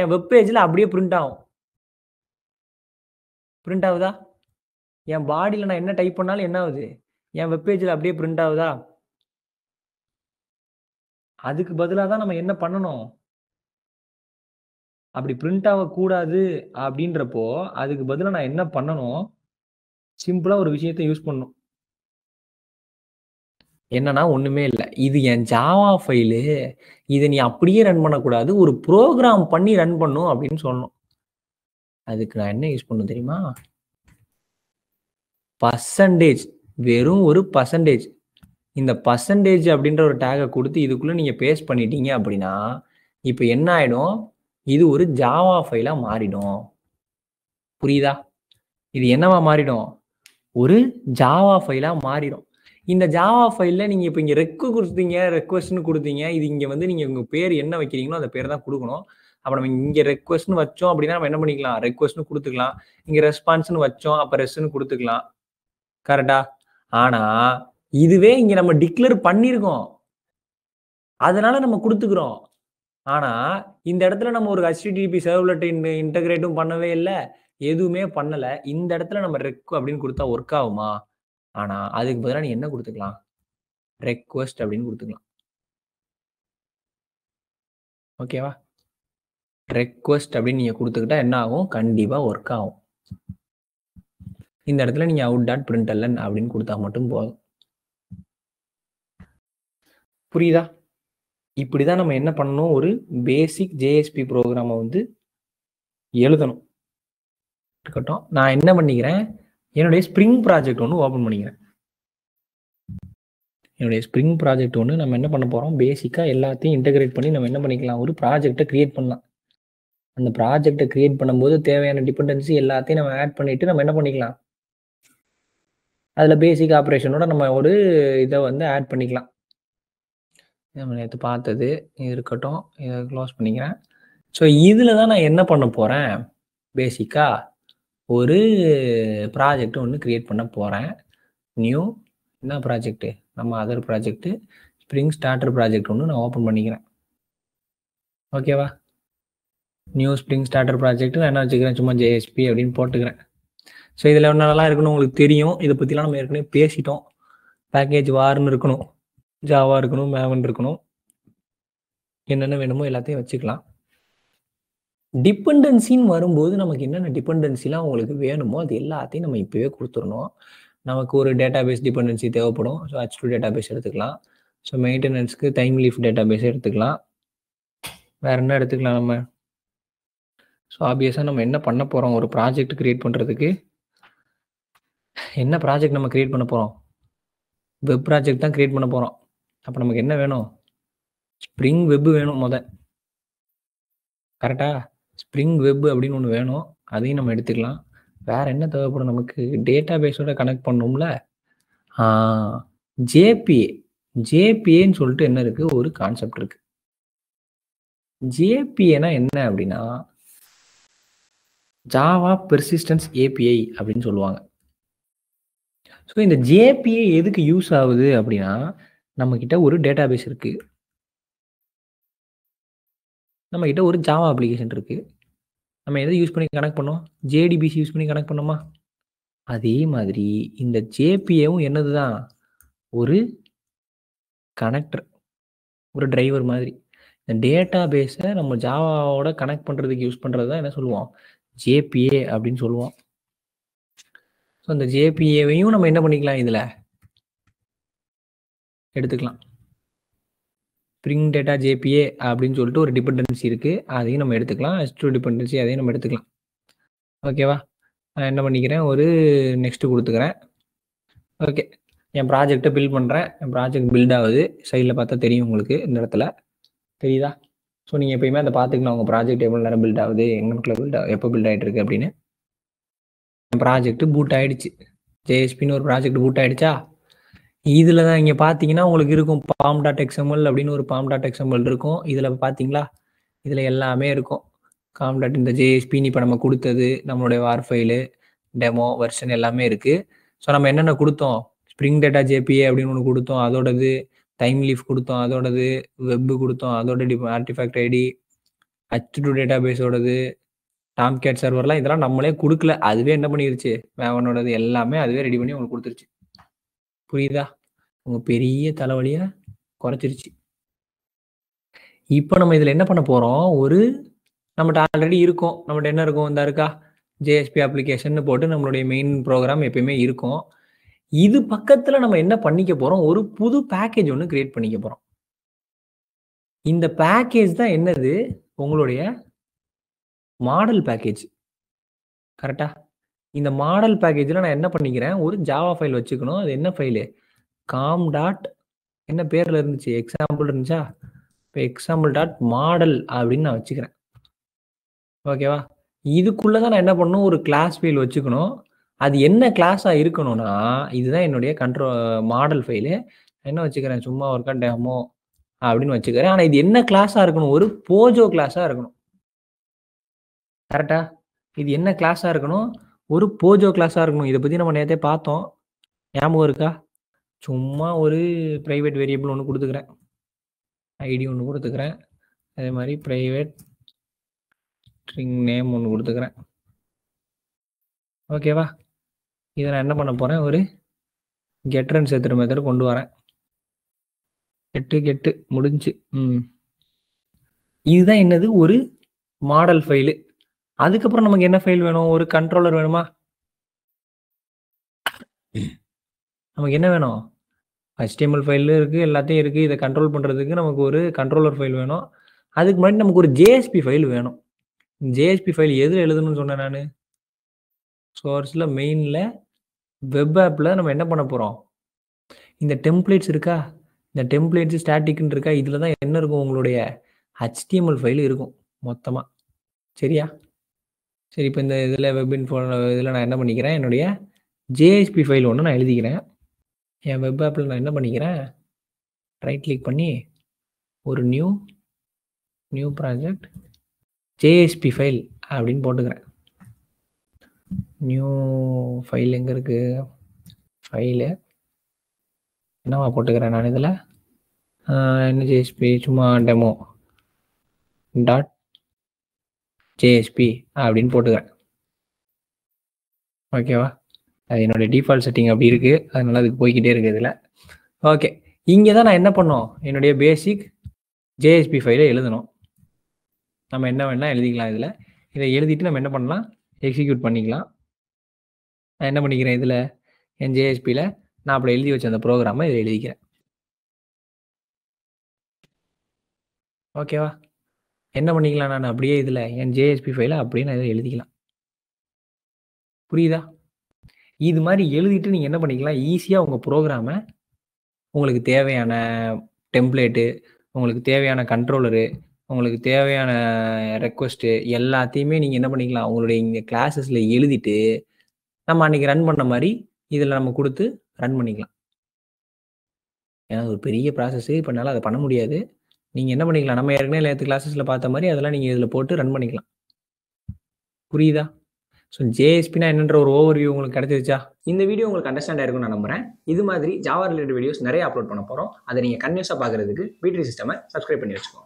என் வெப்பேஜில் அப்படியே பிரிண்ட் ஆகும் பிரிண்ட் ஆகுதா என் பாடியில் நான் என்ன டைப் பண்ணாலும் என்ன ஆகுது என் வெப்பேஜில் அப்படியே பிரிண்ட் ஆகுதா அதுக்கு பதிலாக தான் நம்ம என்ன பண்ணணும் அப்படி பிரிண்ட் ஆகக்கூடாது அப்படின்றப்போ அதுக்கு பதிலாக நான் என்ன பண்ணணும் சிம்பிளாக ஒரு விஷயத்த யூஸ் பண்ணணும் என்னன்னா ஒண்ணுமே இல்லை இது என் ஜாவா ஃபைலு இதை நீ அப்படியே ரன் பண்ணக்கூடாது ஒரு ப்ரோக்ராம் பண்ணி ரன் பண்ணும் அப்படின்னு சொன்னோம் அதுக்கு நான் என்ன யூஸ் பண்ணும் தெரியுமா பர்சன்டேஜ் வெறும் ஒரு பர்சன்டேஜ் இந்த பர்சன்டேஜ் அப்படின்ற ஒரு டேகை கொடுத்து இதுக்குள்ளே நீங்கள் பேஸ்ட் பண்ணிட்டீங்க அப்படின்னா இப்போ என்ன ஆகிடும் இது ஒரு ஜாவா ஃபைலாக மாறிடும் புரியுதா இது என்னவா மாறிடும் ஒரு ஜாவா ஃபைலாக மாறிடும் இந்த ஜாவா ஃபைலில் நீங்கள் இப்போ இங்கே ரெக்கு கொடுத்தீங்க ரெக்வஸ்ட்னு கொடுத்தீங்க இது இங்கே வந்து நீங்கள் உங்கள் பேர் என்ன வைக்கிறீங்களோ அந்த பேர் தான் கொடுக்கணும் அப்போ நம்ம இங்கே ரெக்வஸ்ட்னு வச்சோம் அப்படின்னா நம்ம என்ன பண்ணிக்கலாம் ரெக்வஸ்ட்னு கொடுத்துக்கலாம் இங்கே ரெஸ்பான்ஸ்னு வச்சோம் அப்போ ரெஸ்ட்னு கொடுத்துக்கலாம் கரெக்டா ஆனால் இதுவே இங்கே நம்ம டிக்ளேர் பண்ணியிருக்கோம் அதனால நம்ம கொடுத்துக்கிறோம் ஆனால் இந்த இடத்துல நம்ம ஒரு ஹெச்டிடிபி சர்வ்லெட் இன்டகிரேட்டும் பண்ணவே இல்லை எதுவுமே பண்ணலை இந்த இடத்துல நம்ம ரெக் அப்படின்னு கொடுத்தா ஒர்க் ஆகுமா ஆனால் அதுக்கு பதிலாக நீ என்ன கொடுத்துக்கலாம் ரெக்வஸ்ட் அப்படின்னு கொடுத்துக்கலாம் ஓகேவா ரெக்வஸ்ட் அப்படின்னு நீங்கள் கொடுத்துக்கிட்டா என்ன ஆகும் கண்டிப்பாக ஒர்க் ஆகும் இந்த இடத்துல நீங்கள் அவுட் டாட் பிரிண்ட் அல்லன் அப்படின்னு கொடுத்தா மட்டும் போதும் புரியுதா இப்படி தான் நம்ம என்ன பண்ணணும் ஒரு பேசிக் ஜேஎஸ்பி ப்ரோக்ராமை வந்து எழுதணும் இருக்கட்டும் நான் என்ன பண்ணிக்கிறேன் என்னுடைய ஸ்ப்ரிங் ப்ராஜெக்ட் ஒன்று ஓப்பன் பண்ணிக்கிறேன் என்னுடைய ஸ்ப்ரிங் ப்ராஜெக்ட் ஒன்று நம்ம என்ன பண்ண போகிறோம் பேசிக்காக எல்லாத்தையும் இன்டகிரேட் பண்ணி நம்ம என்ன பண்ணிக்கலாம் ஒரு ப்ராஜெக்டை க்ரியேட் பண்ணலாம் அந்த ப்ராஜெக்டை க்ரியேட் பண்ணும்போது தேவையான டிபெண்டன்சி எல்லாத்தையும் நம்ம ஆட் பண்ணிவிட்டு நம்ம என்ன பண்ணிக்கலாம் அதில் பேசிக் ஆப்ரேஷனோட நம்ம ஒரு இதை வந்து ஆட் பண்ணிக்கலாம் நம்ம நேற்று பார்த்தது இருக்கட்டும் இதை க்ளோஸ் பண்ணிக்கிறேன் ஸோ இதில் தான் நான் என்ன பண்ண போகிறேன் பேசிக்காக ஒரு ப்ராஜெக்ட் ஒன்று க்ரியேட் பண்ண போகிறேன் நியூ என்ன ப்ராஜெக்ட்டு நம்ம other project spring starter project ஒன்று நான் ஓப்பன் பண்ணிக்கிறேன் ஓகேவா நியூ ஸ்ப்ரிங் ஸ்டார்டர் ப்ராஜெக்ட் நான் என்ன வச்சுக்கிறேன் சும்மா ஜேஎஸ்பி அப்படின்னு போட்டுக்கிறேன் ஸோ இதில் ஒன்றெல்லாம் இருக்கணும் உங்களுக்கு தெரியும் இதை பற்றிலாம் நம்ம ஏற்கனவே பேசிட்டோம் பேக்கேஜ் வார்னு இருக்கணும் ஜாவா இருக்கணும் மேவன் இருக்கணும் என்னென்ன வேணுமோ எல்லாத்தையும் வச்சுக்கலாம் டிபெண்டன்சின்னு வரும்போது நமக்கு என்னென்ன டிபெண்டன்சிலாம் உங்களுக்கு வேணுமோ அது எல்லாத்தையும் நம்ம இப்போவே கொடுத்துடணும் நமக்கு ஒரு டேட்டாபேஸ் டிபெண்டன்சி தேவைப்படும் ஸோ ஹச் டூ டேட்டாபேஸ் எடுத்துக்கலாம் ஸோ மெயின்டெனன்ஸ்க்கு டைம் லீஃப் டேட்டாபேஸ் எடுத்துக்கலாம் வேறு என்ன எடுத்துக்கலாம் நம்ம ஸோ ஆப்வியஸாக நம்ம என்ன பண்ண போகிறோம் ஒரு ப்ராஜெக்ட் க்ரியேட் பண்ணுறதுக்கு என்ன ப்ராஜெக்ட் நம்ம க்ரியேட் பண்ண போகிறோம் வெப் ப்ராஜெக்ட் தான் க்ரியேட் பண்ண போகிறோம் அப்போ நமக்கு என்ன வேணும் ஸ்ப்ரிங் வெப் வேணும் முத கரெக்டாக ஸ்ப்ரிங் வெப் அப்படின்னு ஒன்று வேணும் அதையும் நம்ம எடுத்துக்கலாம் வேறு என்ன தேவைப்படும் நமக்கு டேட்டா பேஸோட கனெக்ட் பண்ணோம்ல ஜேபிஏ ஜேபிஏன்னு சொல்லிட்டு என்ன இருக்குது ஒரு கான்செப்ட் இருக்குது ஜேபிஏனா என்ன அப்படின்னா ஜாவா பெர்சிஸ்டன்ஸ் ஏபிஐ அப்படின்னு சொல்லுவாங்க ஸோ இந்த ஜேபிஏ எதுக்கு யூஸ் ஆகுது அப்படின்னா நம்மக்கிட்ட ஒரு டேட்டாபேஸ் இருக்குது நம்மக்கிட்ட ஒரு ஜாவா அப்ளிகேஷன் இருக்குது நம்ம எதை யூஸ் பண்ணி கனெக்ட் பண்ணோம் ஜேடிபிசி யூஸ் பண்ணி கனெக்ட் பண்ணோமா அதே மாதிரி இந்த ஜேபிஏவும் என்னது தான் ஒரு கனெக்டர் ஒரு டிரைவர் மாதிரி இந்த டேட்டா பேஸை நம்ம ஜாவாவோட கனெக்ட் பண்ணுறதுக்கு யூஸ் பண்ணுறது தான் என்ன சொல்லுவோம் ஜேபிஏ அப்படின்னு சொல்லுவோம் ஸோ அந்த ஜேபிஏவையும் நம்ம என்ன பண்ணிக்கலாம் இதில் எடுத்துக்கலாம் ஸ்ப்ரிங் டேட்டா ஜேபிஏ அப்படின்னு சொல்லிட்டு ஒரு டிபெண்டன்சி இருக்குது அதையும் நம்ம எடுத்துக்கலாம் டூ டிபெண்டன்சி அதையும் நம்ம எடுத்துக்கலாம் ஓகேவா நான் என்ன பண்ணிக்கிறேன் ஒரு நெக்ஸ்ட்டு கொடுத்துக்கிறேன் ஓகே என் ப்ராஜெக்டை பில்ட் பண்ணுறேன் என் ப்ராஜெக்ட் பில்ட் ஆகுது சைடில் பார்த்தா தெரியும் உங்களுக்கு இந்த இடத்துல தெரியுதா ஸோ நீங்கள் எப்பயுமே அதை பார்த்துக்கலாம் உங்கள் ப்ராஜெக்ட் எவ்வளோ நேரம் பில்ட் ஆகுது எங்கள் பில்ட் ஆகுது எப்போ பில்ட் ஆகிட்டு இருக்கு அப்படின்னு ப்ராஜெக்ட் பூட் ஆகிடுச்சு ஜேஎஸ்பின்னு ஒரு ப்ராஜெக்ட் பூட் ஆகிடுச்சா இதில் தான் இங்கே பார்த்தீங்கன்னா உங்களுக்கு இருக்கும் பாம் டாட் எக்ஸ்எம்எல் அப்படின்னு ஒரு பாம் டாட் எக்ஸ்எம்எல் இருக்கும் இதில் பார்த்தீங்களா இதில் எல்லாமே இருக்கும் காம் டாட் இந்த ஜேஎஸ்பின்னு இப்போ நம்ம கொடுத்தது நம்மளுடைய வார் ஃபைலு டெமோ வெர்ஷன் எல்லாமே இருக்குது ஸோ நம்ம என்னென்ன கொடுத்தோம் ஸ்ப்ரிங் டேட்டா ஜேபிஏ அப்படின்னு ஒன்று கொடுத்தோம் அதோடது டைம் லீஃப் கொடுத்தோம் அதோடது வெப்பு கொடுத்தோம் அதோட the artifact ID H two டேட்டா பேஸோடது டாம் கேட் சர்வர்லாம் இதெல்லாம் நம்மளே கொடுக்கல அதுவே என்ன பண்ணிருச்சு மேவனோடது எல்லாமே அதுவே ரெடி பண்ணி உங்களுக்கு கொடுத்துருச்சு புரியுதா உங்க பெரிய தலைவலிய குறைச்சிருச்சு இப்போ நம்ம இதில் என்ன பண்ண போகிறோம் ஒரு நம்மகிட்ட ஆல்ரெடி இருக்கும் நம்மகிட்ட என்ன இருக்கும் இந்த இருக்கா ஜேஎஸ்பி அப்ளிகேஷன் போட்டு நம்மளுடைய மெயின் ப்ரோக்ராம் எப்பயுமே இருக்கும் இது பக்கத்தில் நம்ம என்ன பண்ணிக்க போகிறோம் ஒரு புது பேக்கேஜ் ஒன்று கிரியேட் பண்ணிக்க போகிறோம் இந்த பேக்கேஜ் தான் என்னது உங்களுடைய மாடல் பேக்கேஜ் கரெக்டா இந்த மாடல் பேக்கேஜில் நான் என்ன பண்ணிக்கிறேன் ஒரு ஜாவா ஃபைல் வச்சுக்கணும் அது என்ன ஃபைலு காம் டாட் என்ன பேரில் இருந்துச்சு எக்ஸாம்பிள் இருந்துச்சா இப்போ எக்ஸாம்பிள் டாட் மாடல் அப்படின்னு நான் வச்சுக்கிறேன் ஓகேவா இதுக்குள்ளே தான் நான் என்ன பண்ணணும் ஒரு கிளாஸ் ஃபைல் வச்சுக்கணும் அது என்ன கிளாஸாக இருக்கணும்னா இதுதான் என்னுடைய கண்ட்ரோ மாடல் ஃபைலு என்ன வச்சுக்கிறேன் சும்மா ஒருக்கா டெமோ அப்படின்னு வச்சுக்கிறேன் ஆனால் இது என்ன கிளாஸாக இருக்கணும் ஒரு போஜோ கிளாஸாக இருக்கணும் கரெக்டா இது என்ன கிளாஸாக இருக்கணும் ஒரு போஜோ கிளாஸாக இருக்கணும் இதை பற்றி நம்ம நேரத்தை பார்த்தோம் ஞாபகம் இருக்கா சும்மா ஒரு ப்ரைவேட் வேரியபிள் ஒன்று கொடுத்துக்கிறேன் ஐடி ஒன்று கொடுத்துக்கிறேன் அதே மாதிரி ப்ரைவேட் ஸ்ட்ரிங் நேம் ஒன்று கொடுத்துக்கிறேன் ஓகேவா இதை நான் என்ன பண்ண போகிறேன் ஒரு கெட்ரன் சேர்த்துற மெத்தட் கொண்டு வரேன் கெட்டு கெட்டு முடிஞ்சு ம் இதுதான் என்னது ஒரு மாடல் ஃபைலு அதுக்கப்புறம் நமக்கு என்ன ஃபைல் வேணும் ஒரு கண்ட்ரோலர் வேணுமா நமக்கு என்ன வேணும் ஹெச்டிஎம்எல் ஃபைல் இருக்குது எல்லாத்தையும் இருக்குது இதை கண்ட்ரோல் பண்ணுறதுக்கு நமக்கு ஒரு கண்ட்ரோலர் ஃபைல் வேணும் அதுக்கு முன்னாடி நமக்கு ஒரு ஜேஎஸ்பி ஃபைல் வேணும் ஜேஎஸ்பி ஃபைல் எதில் எழுதணும்னு சொன்னேன் நான் சோர்ஸில் மெயினில் வெப் ஆப்பில் நம்ம என்ன பண்ண போகிறோம் இந்த டெம்ப்ளேட்ஸ் இருக்கா இந்த டெம்ப்ளேட்ஸ் ஸ்டாட்டிக்னு இருக்கா இதில் தான் என்ன இருக்கும் உங்களுடைய ஹெச்டிஎம்எல் ஃபைல் இருக்கும் மொத்தமாக சரியா சரி இப்போ இந்த இதில் வெப் இன்ஃபோ இதில் நான் என்ன பண்ணிக்கிறேன் என்னுடைய ஜேஎஸ்பி ஃபைல் ஒன்று நான் எழுதிக்கிறேன் என் வெப் ஆப்பில் நான் என்ன பண்ணிக்கிறேன் ரைட் கிளிக் பண்ணி ஒரு new new project JSP file அப்படின்னு போட்டுக்கிறேன் நியூ ஃபைல் எங்கே இருக்குது ஃபைலு என்னவா போட்டுக்கிறேன் நான் இதில் என்ன ஜேஎஸ்பி சும்மா டெமோ டாட் ஜேஎஸ்பி அப்படின்னு போட்டுக்கிறேன் ஓகேவா என்னுடைய டிஃபால்ட் செட்டிங் அப்படி இருக்குது அதனால அதுக்கு போய்கிட்டே இருக்கு இதில் ஓகே இங்கே தான் நான் என்ன பண்ணோம் என்னுடைய பேசிக் ஜேஎஸ்பி ஃபைல எழுதணும் நம்ம என்ன வேணால் எழுதிக்கலாம் இதில் இதை எழுதிட்டு நம்ம என்ன பண்ணலாம் எக்ஸிக்யூட் பண்ணிக்கலாம் நான் என்ன பண்ணிக்கிறேன் இதில் என் ஜேஎஸ்பியில் நான் அப்படி எழுதி வச்ச அந்த ப்ரோக்ராமை இதை எழுதிக்கிறேன் ஓகேவா என்ன பண்ணிக்கலாம் நான் அப்படியே இதில் என் ஜேஎஸ்பி ஃபைலை அப்படியே நான் இதை எழுதிக்கலாம் புரியுதா இது மாதிரி எழுதிட்டு நீங்கள் என்ன பண்ணிக்கலாம் ஈஸியாக உங்கள் ப்ரோக்ராமை உங்களுக்கு தேவையான டெம்ப்ளேட்டு உங்களுக்கு தேவையான கண்ட்ரோலரு உங்களுக்கு தேவையான ரெக்வஸ்ட்டு எல்லாத்தையுமே நீங்கள் என்ன பண்ணிக்கலாம் உங்களுடைய இங்கே கிளாஸஸில் எழுதிட்டு நம்ம அன்றைக்கி ரன் பண்ண மாதிரி இதில் நம்ம கொடுத்து ரன் பண்ணிக்கலாம் ஏன்னா ஒரு பெரிய ப்ராசஸ்ஸு இப்போ என்னால் அதை பண்ண முடியாது நீங்கள் என்ன பண்ணிக்கலாம் நம்ம ஏற்கனவே நேற்று கிளாஸஸில் பார்த்த மாதிரி அதெல்லாம் நீங்கள் இதில் போட்டு ரன் பண்ணிக்கலாம் புரியுதா ஸோ ஜேஎஸ்பினா என்னன்ற ஒரு ஓவர் உங்களுக்கு கிடைச்சிருச்சா இந்த வீடியோ உங்களுக்கு அண்டர்ஸ்டாண்ட் ஆயிருக்கும் நான் நம்புறேன் இது மாதிரி ஜாவா ரிலேட்டட் வீடியோஸ் நிறைய அப்லோட் பண்ண போகிறோம் அதை நீங்கள் கன்யூஸாக பார்க்குறதுக்கு வீட்ரி சிஸ்டமை சப்ஸ்கிரைப் பண்ணி வச்சுக்கோங்க